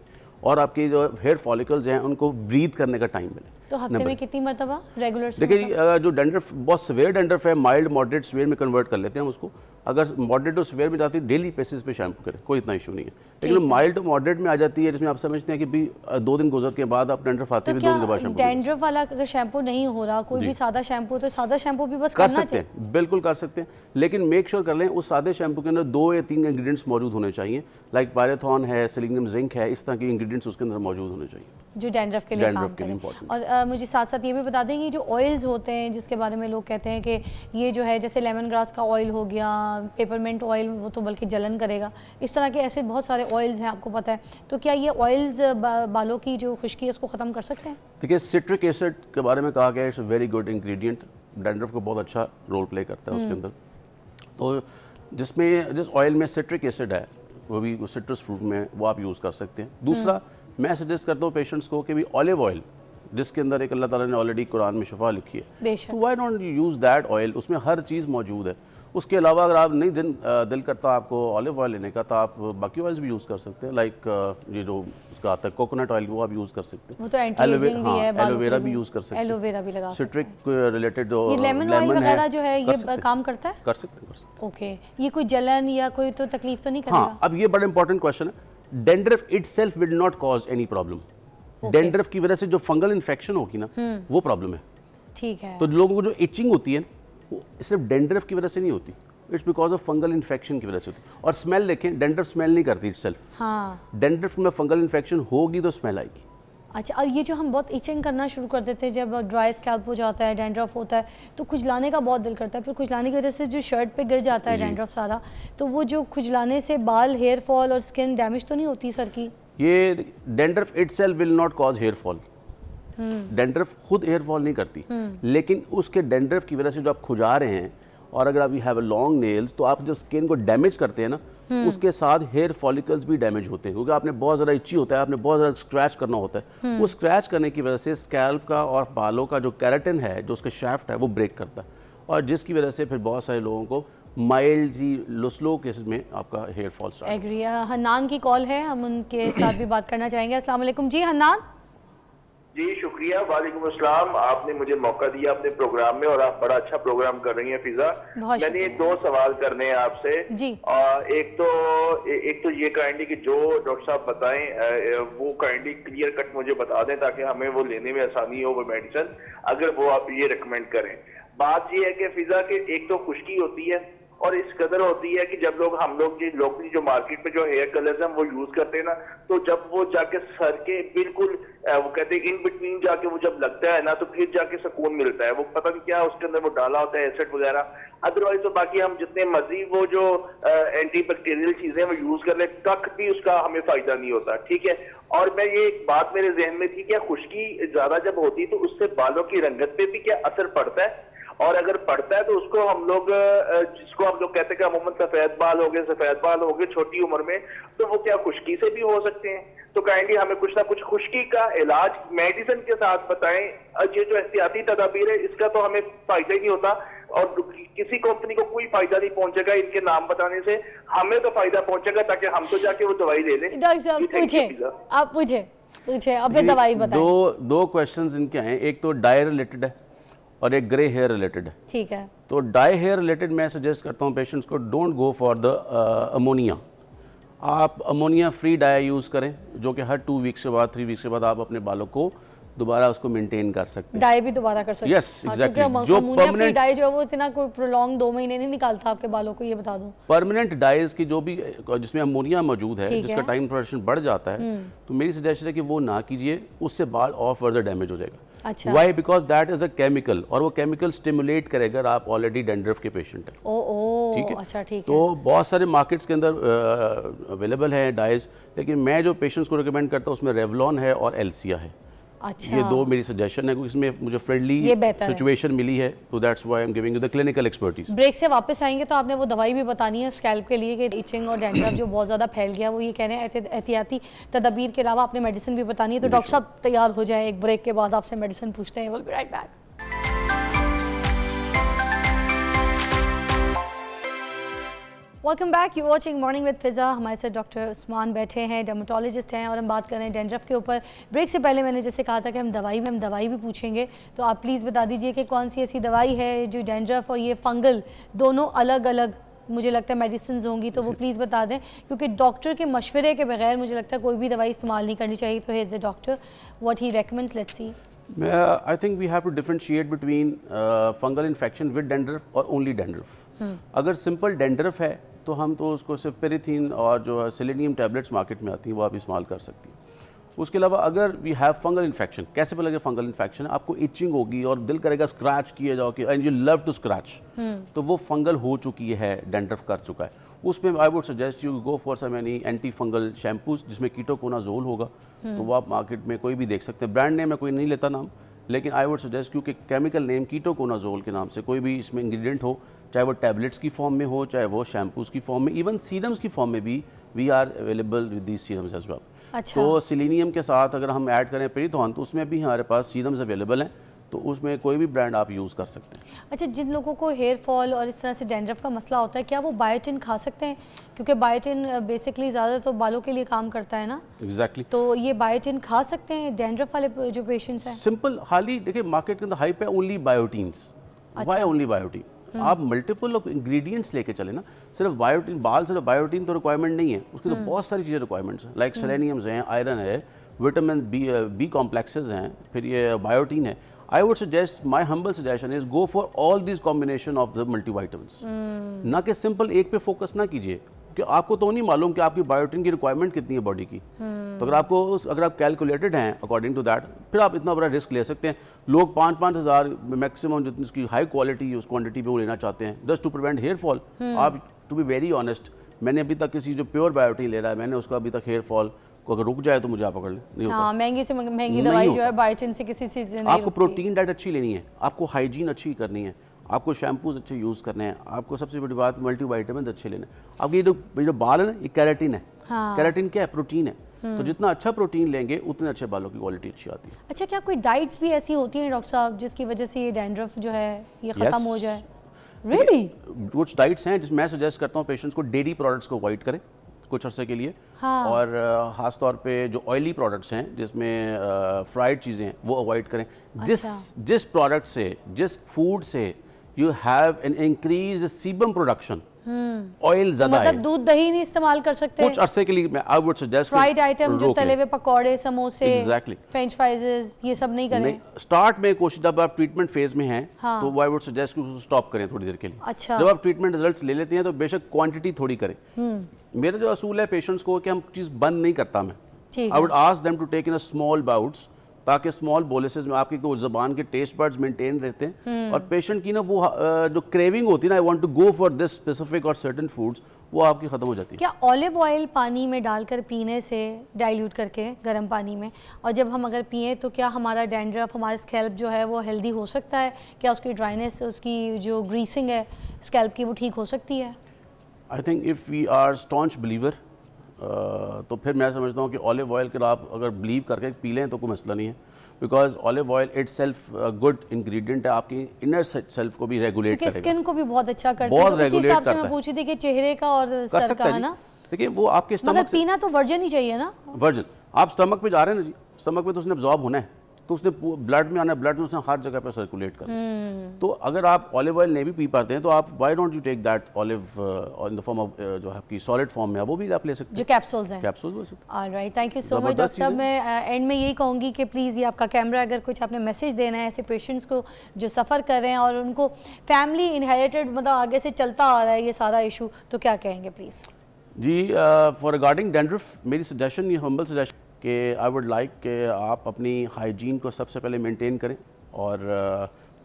और आपके जो हेयर फॉलिकल्स हैं उनको ब्रीथ करने का टाइम मिले तो हफ्ते में कितनी मरतबा रेगुलर देखिए जो डेंडरफ बहुत सवेयर डेंडरफ है माइल्ड मॉडरेट सवेयर में कन्वर्ट कर लेते हैं हम उसको अगर मॉडरेट और सवेयर में जाती है डेली बेसिस पे शैम्पू करें कोई इतना इशू नहीं है लेकिन माइल्ड मॉडरेट में आ जाती है जिसमें आप समझते हैं कि भी दो दिन गुजर के बाद आप डेंडरफ आते हैं तो डेंडरफ वाला अगर शैम्पू नहीं हो रहा कोई भी सादा शैम्पू तो सादा शैम्पू भी बस कर सकते हैं बिल्कुल कर सकते हैं लेकिन मेक श्योर कर लें उस सादे शैम्पू के अंदर दो या तीन इंग्रीडियंट्स मौजूद होने चाहिए लाइक पायरेथॉन है सिलिंगम जिंक है इस तरह के इंग्रीडियंट्स उसके अंदर मौजूद होने चाहिए जो डेंडरफ के लिए डेंडरफ के लिए और मुझे साथ साथ ये भी बता दें कि जो ऑयल्स होते हैं जिसके बारे में लोग कहते हैं कि ये जो है जैसे लेमन ग्रास का ऑयल हो गया पेपरमेंट ऑयल वो तो बल्कि जलन करेगा इस तरह के ऐसे बहुत सारे ऑयल्स हैं आपको पता है तो क्या ये ऑयल्स बालों की जो खुश्की है उसको ख़त्म कर सकते हैं देखिए सिट्रिक एसिड के बारे में कहा गया it's very good ingredient dandruff को बहुत अच्छा रोल प्ले करता है उसके हम्म। अंदर तो जिसमें जिस ऑयल में सिट्रिक एसिड है वो भी सिट्रस फ्रूट में वो आप यूज़ कर सकते हैं दूसरा हम्म। मैं सजेस्ट करता हूँ पेशेंट्स को कि भी ऑलिव ऑयल जिसके अंदर एक अल्लाह ताला ने ऑलरेडी कुरान में शफा लिखी है तो why not use that oil उसमें हर चीज़ मौजूद है उसके अलावा अगर आप नहीं दिन दिल करता आपको ऑलिव ऑयल लेने का तो आप बाकी ऑयल्स भी यूज़ कर सकते हैं लाइक ये जो उसका आता है कोकोनट ऑयल वो आप यूज़ कर सकते हैं तो एलोवेरा भी, यूज़ हाँ, कर सकते हैं एलोवेरा भी लगा सिट्रिक रिलेटेड जो लेमन ऑयल वगैरह जो है ये काम करता है कर सकते हैं ओके ये कोई जलन या कोई तो तकलीफ तो नहीं हाँ, करता अब ये बड़ा इंपॉर्टेंट क्वेश्चन है dandruff itself will not cause any problem dandruff की वजह से जो फंगल इन्फेक्शन होगी ना हम्म। वो प्रॉब्लम है ठीक है तो लोगों को जो इचिंग होती है वो सिर्फ डेंड्रफ की वजह से नहीं होती it's because of fungal infection की वजह से होती और स्मेल देखें डेंड्रफ स्मेल नहीं करती इट सेल्फ हाँ। डेंड्रफ में फंगल इन्फेक्शन होगी तो स्मेल आएगी अच्छा और ये जो हम बहुत इचिंग करना शुरू कर देते हैं जब ड्राई स्कैल्प हो जाता है डेंड्रफ होता है तो खुजलाने का बहुत दिल करता है फिर खुजलाने की वजह से जो शर्ट पे गिर जाता है डेंड्रफ सारा तो वो जो खुजलाने से बाल हेयर फॉल और स्किन डैमेज तो नहीं होती सर की ये dandruff it will not cause hair fall dandruff खुद हेयर फॉल नहीं करती हम्म। लेकिन उसके डेंड्रफ की वजह से जो आप खुजा रहे हैं और अगर आप you have a long nails तो आप जब स्किन को डैमेज करते हैं ना हम्म। उसके साथ हेयर फॉलिकल्स भी डैमेज होते हैं क्योंकि आपने बहुत ज़्यादा इच्छी होता है आपने बहुत ज़्यादा स्क्रैच करना होता है हम्म। वो स्क्रैच करने की वजह से स्कैल्प का और बालों का जो कैरेटिन है जो उसका शेफ्ट है वो ब्रेक करता है और जिसकी वजह से फिर बहुत सारे लोगों को माइल्ड जी लुस्लो केस में आपका हेयर फॉल्स एग्री हनान की कॉल है हम उनके साथ भी बात करना चाहेंगे अस्सलाम जी हनान जी शुक्रिया वालेकुम असलम आपने मुझे मौका दिया अपने प्रोग्राम में और आप बड़ा अच्छा प्रोग्राम कर रही हैं फिजा मैंने दो सवाल करने हैं आपसे एक तो एक तो ये काइंडली कि जो डॉक्टर साहब बताएं वो काइंडली क्लियर कट मुझे बता दें ताकि हमें वो लेने में आसानी हो वो मेडिसिन अगर वो आप ये रिकमेंड करें बात ये है कि फिजा के एक तो खुश्की होती है और इस कदर होती है कि जब लोग हम लोग की लोकली जो मार्केट में जो हेयर कलर्स हैं वो यूज करते हैं ना तो जब वो जाके सर के बिल्कुल वो कहते हैं इन बिटवीन जाके वो जब लगता है ना तो फिर जाके सुकून मिलता है वो पता नहीं क्या उसके अंदर वो डाला होता है एसिड वगैरह अदरवाइज तो बाकी हम जितने मर्जी वो जो एंटी बैक्टीरियल चीजें वो यूज कर ले कख भी उसका हमें फायदा नहीं होता ठीक है और मैं ये एक बात मेरे जहन में थी कि खुश्की ज्यादा जब होती तो उससे बालों की रंगत पे भी क्या असर पड़ता है और अगर पढ़ता है तो उसको हम लोग जिसको हम लोग कहते हैं कि अमूमन सफेद बाल हो गए सफेद बाल हो गए छोटी उम्र में तो वो क्या खुश्की से भी हो सकते हैं तो काइंडली हमें कुछ ना कुछ खुश्की का इलाज मेडिसिन के साथ बताएं ये जो एहतियाती तदाबीर है इसका तो हमें फायदा ही नहीं होता और किसी कंपनी को कोई फायदा नहीं पहुंचेगा इनके नाम बताने से हमें तो फायदा पहुंचेगा ताकि हम तो जाके वो दवाई ले लें आप पूछे पूछे अब दवाई बताएं दो दो क्वेश्चंस इनके हैं एक तो डायर रिलेटेड है और एक ग्रे हेयर रिलेटेड है ठीक है तो डाई हेयर रिलेटेड मैं सजेस्ट करता हूँ पेशेंट्स को don't go for the ammonia आप अमोनिया फ्री डाई यूज़ करें जो कि हर टू वीक्स के बाद थ्री वीक्स के बाद आप अपने बालों को दोबारा उसको मेंटेन कर सकते हैं डाई भी दोबारा कर सकते हैं यस एग्जैक्टली हाँ, जो परमानेंट डाई जो है वो इतना कोई प्रोलॉन्ग दो महीने नहीं निकालता आपके बालों को ये बता दूं परमानेंट डाइज की जो भी जिसमें अमोनिया मौजूद है जिसका टाइम प्रोडक्शन बढ़ जाता है हम्म। तो मेरी सजेशन है कि वो ना कीजिए उससे बाल और फर्दर डैमेज हो जाएगा why because that is a chemical और वो केमिकल स्टिमुलेट करेगा अगर आप ऑलरेडी डेंड्रफ के पेशेंट हैं ओ ठीक है अच्छा ठीक तो है। बहुत सारे मार्केट्स के अंदर अवेलेबल है डाइज लेकिन मैं जो पेशेंट्स को रिकमेंड करता हूँ उसमें रेवलॉन है और एल्सिया है अच्छा ये दो अच्छा। मेरी सजेशन है इसमें मुझे फ्रेंडली सिचुएशन मिली है तो that's why I am giving you the clinical expertise break से वापस आएंगे तो आपने वो दवाई भी बतानी है स्कैल्प के लिए कि इचिंग और डेंड्रफ जो बहुत ज़्यादा फैल गया वो ये कह रहे हैं एहतियाती तदबीर के अलावा आपने मेडिसिन भी बतानी है तो डॉक्टर साहब तैयार हो जाए एक ब्रेक के बाद आपसे मेडिसिन पूछते हैं will be right back welcome back you watching morning with Fiza हमारे साथ डॉक्टर उस्मान बैठे हैं डर्मोटोलॉजिस्ट हैं और हम बात कर रहे हैं डेंड्रफ के ऊपर ब्रेक से पहले मैंने जैसे कहा था कि हम दवाई में हम दवाई भी पूछेंगे तो आप प्लीज़ बता दीजिए कि कौन सी ऐसी दवाई है जो डेंड्रफ और ये फंगल दोनों अलग अलग मुझे लगता है मेडिसिन होंगी तो वो प्लीज़ बता दें क्योंकि डॉक्टर के मशवरे के बगैर मुझे लगता है कोई भी दवाई इस्तेमाल नहीं करनी चाहिए तो has the doctor what he recommends let's see I think we have to differentiate between fungal infection with dandruff और ओनली डेंड्रफ hmm. अगर सिंपल डेंड्रफ है तो हम तो उसको सिर्फ पेरीथीन और जो है सिलेनियम टैबलेट्स मार्केट में आती हैं वो आप इस्तेमाल कर सकती हैं उसके अलावा अगर वी हैव फंगल इन्फेक्शन कैसे पता लगे फंगल इन्फेक्शन आपको इचिंग होगी और दिल करेगा स्क्रैच किया जाओ कि and you love to scratch तो वो फंगल हो चुकी है डेंड्रफ कर चुका है उसमें I would suggest you go for some any anti fungal shampoos जिसमें कीटोकोनाजोल होगा हम्म। तो वो आप मार्केट में कोई भी देख सकते हैं ब्रांड नेम है कोई नहीं लेता नाम लेकिन आई वुड सजेस्ट क्योंकि केमिकल नेम कीटोकोनाजोल के नाम से कोई भी इसमें इंग्रेडिएंट हो चाहे वो टैबलेट्स की फॉर्म में हो चाहे वो शैम्पूज़ की फॉर्म में इवन सीरम्स की फॉर्म में भी we are available with these serums as well अच्छा। तो सिलीनियम के साथ अगर हम ऐड करें पेरीथॉन तो उसमें भी हमारे पास सीरम्स अवेलेबल हैं तो उसमें कोई भी ब्रांड आप यूज़ कर सकते हैं अच्छा जिन लोगों को हेयर फॉल और इस तरह से डेंड्रफ का मसला होता है क्या वो बायोटिन खा सकते हैं क्योंकि बायोटिन बेसिकली ज़्यादा तो बालों के लिए काम करता है ना एग्जैक्टली exactly. तो ये बायोटिन खा सकते हैं डेंड्रफ वाले जो पेशेंट्स हैं सिंपल खाली देखिए मार्केट के अंदर हाइप है only biotin why only biotin hmm. आप मल्टीपल इंग्रेडिएंट्स लेके चले ना सिर्फ बायोटीन बाल सिर्फ बायोटीन तो रिक्वायरमेंट नहीं है उसके तो हम्म। बहुत सारी चीज़ें रिक्वायरमेंट्स हैं लाइक सेलेनियम्स हम्म। हैं आयरन है विटामिन बी बी कॉम्प्लेक्सेज हैं फिर ये बायोटीन है I would suggest my humble suggestion is go for all these combination of the multivitamins. Mm. ना कि सिंपल एक पे फोकस ना कीजिए कि आपको तो नहीं मालूम कि आपकी बायोटिन की रिक्वायरमेंट कितनी है बॉडी की hmm. तो अगर आपको उस अगर आप कैलकुलेटेड हैं अकॉर्डिंग टू दैट फिर आप इतना बड़ा रिस्क ले सकते हैं लोग पाँच पाँच हज़ार मैक्सिमम जितनी उसकी हाई क्वालिटी उस क्वांटिटी पे वो लेना चाहते हैं just to prevent hair fall आप टू बी वेरी ऑनेस्ट मैंने अभी तक किसी जो प्योर बायोटिन ले रहा है मैंने उसका अभी तक हेयर फॉल को अगर रुक जाए तो मुझे आप पकड़ ले नहीं होता हाँ, महंगी से महंगी दवाई जो है बाई चांस से किसी चीज़ से आपको प्रोटीन डाइट अच्छी लेनी है आपको हाइजीन अच्छी करनी है आपको शैम्पूज अच्छे यूज़ करने हैं आपको सबसे बड़ी बात मल्टीवाइटामिन अच्छे लेने आपके जो जो बाल है ना ये कैरेटीन है हाँ। कैरेटिन क्या है प्रोटीन है तो हम्म। जितना अच्छा प्रोटीन लेंगे उतने अच्छे बालों की क्वालिटी अच्छी आती है अच्छा क्या कोई डाइट्स भी ऐसी होती हैं डॉक्टर साहब जिसकी वजह से ये डैंड्रफ जो है ये ख़त्म हो जाए रियली कुछ डाइट्स हैं जिसमें मैं सजेस्ट करता हूँ पेशेंट्स को डेरी प्रोडक्ट्स को अवॉइड करें कुछ अर्से के लिए हाँ। और ख़ास तौर पे जो ऑयली प्रोडक्ट्स हैं जिसमें फ्राइड चीज़ें वो अवॉइड करें अच्छा। जिस जिस प्रोडक्ट से जिस फूड से you have an increase sebum production oil hmm. ज्यादा मतलब दूध दही नहीं इस्तेमाल कर सकते कुछ अरसे के लिए मैं I would suggest fried item जो तले हुए पकौड़े समोसे एग्जैक्टली फ्रेंच फ्राइजेस ये सब नहीं करें स्टार्ट में कोशिश जब आप ट्रीटमेंट फेज में हैं हाँ. तो आई वुड सजेस्ट स्टॉप करें थोड़ी देर के लिए अच्छा जब आप ट्रीटमेंट रिजल्ट ले लेते हैं तो बेशक क्वांटिटी थोड़ी करें हम्म। मेरा जो असूल है पेशेंट्स को कि हम चीज़ बंद नहीं करता मैं I would ask them to take in a small bouts ताकि स्मॉल बोलिसेस में आपकी तो जबान के टेस्ट बर्ड्स मेंटेन रहते हैं हम्म। और पेशेंट की ना वो जो क्रेविंग होती है ना I want to go for this specific और सर्टन फूड्स वो आपकी ख़त्म हो जाती है क्या ऑलिव ऑयल पानी में डालकर पीने से डाइल्यूट करके गर्म पानी में और जब हम अगर पिए तो क्या हमारा डेंड्रफ हमारे स्कैल्प जो है वो हेल्दी हो सकता है क्या उसकी ड्राइनेस उसकी जो ग्रीसिंग है स्कैल्प की वो ठीक हो सकती है I think if we are staunch believer तो फिर मैं समझता हूँ कि ऑलिव ऑयल के आप अगर बिलीव करके पी लें तो कोई मसला नहीं है because olive oil itself good ingredient है आपकी इनर सेल्फ को भी रेगुलेट करेगा स्किन को भी बहुत अच्छा करता बहुत है बहुत तो है पूछी थी कि चेहरे का और सर का है ना देखिए वो आपके स्टमक पीना तो वर्जन ही चाहिए ना वर्जन आप स्टमक पे जा रहे हैं ना जी स्टमक पे तो उसने ऑब्जॉर्ब होना है तो उसने ब्लड में आना ब्लड में उसने हर जगह पर सर्कुलेट कर तो अगर आप ऑलिव ऑयल नहीं भी पी पाते हैं तो आप why don't you take that olive in the form of जो आपकी सॉलिड फॉर्म में वो भी आप ले सकते हैं जो कैप्सूल्स हैं कैप्सूल्स हो सकते right thank you so much doctor साहब मैं एंड uh, में यही कहूँगी कि प्लीज़ ये आपका कैमरा अगर कुछ आपने मैसेज देना है ऐसे पेशेंट्स को जो सफ़र कर रहे हैं और उनको फैमिली इनहेरिटेड मतलब आगे से चलता आ रहा है ये सारा इशू तो क्या कहेंगे प्लीज़ जी फॉर रिगार्डिंग डेंड्रफ मेरी सजेशन ये हम्बल सजेशन कि आई वुड लाइक कि आप अपनी हाइजीन को सबसे पहले मेंटेन करें और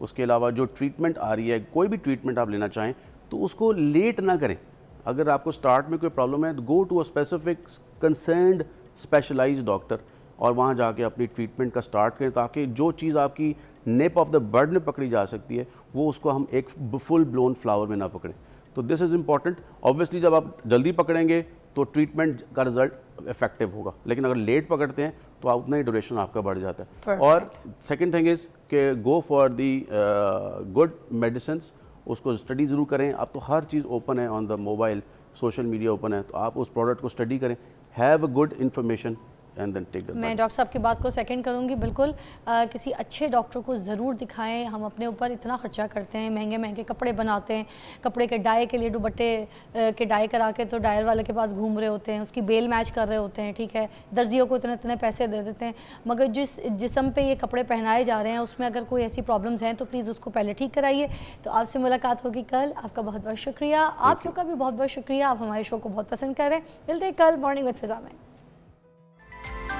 उसके अलावा जो ट्रीटमेंट आ रही है कोई भी ट्रीटमेंट आप लेना चाहें तो उसको लेट ना करें अगर आपको स्टार्ट में कोई प्रॉब्लम है तो go to a specific concerned specialize doctor और वहाँ जाके अपनी ट्रीटमेंट का स्टार्ट करें ताकि जो चीज़ आपकी नेप ऑफ द बर्ड में पकड़ी जा सकती है वो उसको हम एक फुल ब्लोन फ्लावर में ना पकड़ें तो दिस इज़ इम्पॉर्टेंट ऑब्वियसली जब आप जल्दी पकड़ेंगे तो ट्रीटमेंट का रिजल्ट इफेक्टिव होगा लेकिन अगर लेट पकड़ते हैं तो आप उतना ही ड्यूरेशन आपका बढ़ जाता है Perfect. और सेकेंड थिंग इज़ के go for the good medicine उसको स्टडी ज़रूर करें अब तो हर चीज़ ओपन है on the mobile social media open है तो आप उस प्रोडक्ट को स्टडी करें have good information and then take मैं डॉक्टर साहब की बात को सेकंड करूंगी बिल्कुल आ, किसी अच्छे डॉक्टर को ज़रूर दिखाएं हम अपने ऊपर इतना खर्चा करते हैं महंगे महंगे कपड़े बनाते हैं कपड़े के डाई के लिए दुबट्टे के डाई करा के तो डायर वाले के पास घूम रहे होते हैं उसकी बेल मैच कर रहे होते हैं ठीक है दर्जियों को इतने इतने पैसे दे देते हैं मगर जिस जिसम पर ये कपड़े पहनाए जा रहे हैं उसमें अगर कोई ऐसी प्रॉब्लम्स हैं तो प्लीज़ उसको पहले ठीक कराइए तो आपसे मुलाकात होगी कल आपका बहुत बहुत शुक्रिया आप लोग का भी बहुत बहुत शुक्रिया आप हमारे शो को बहुत पसंद करें मिलते हैं कल मॉर्निंग विद फिजा में Bye.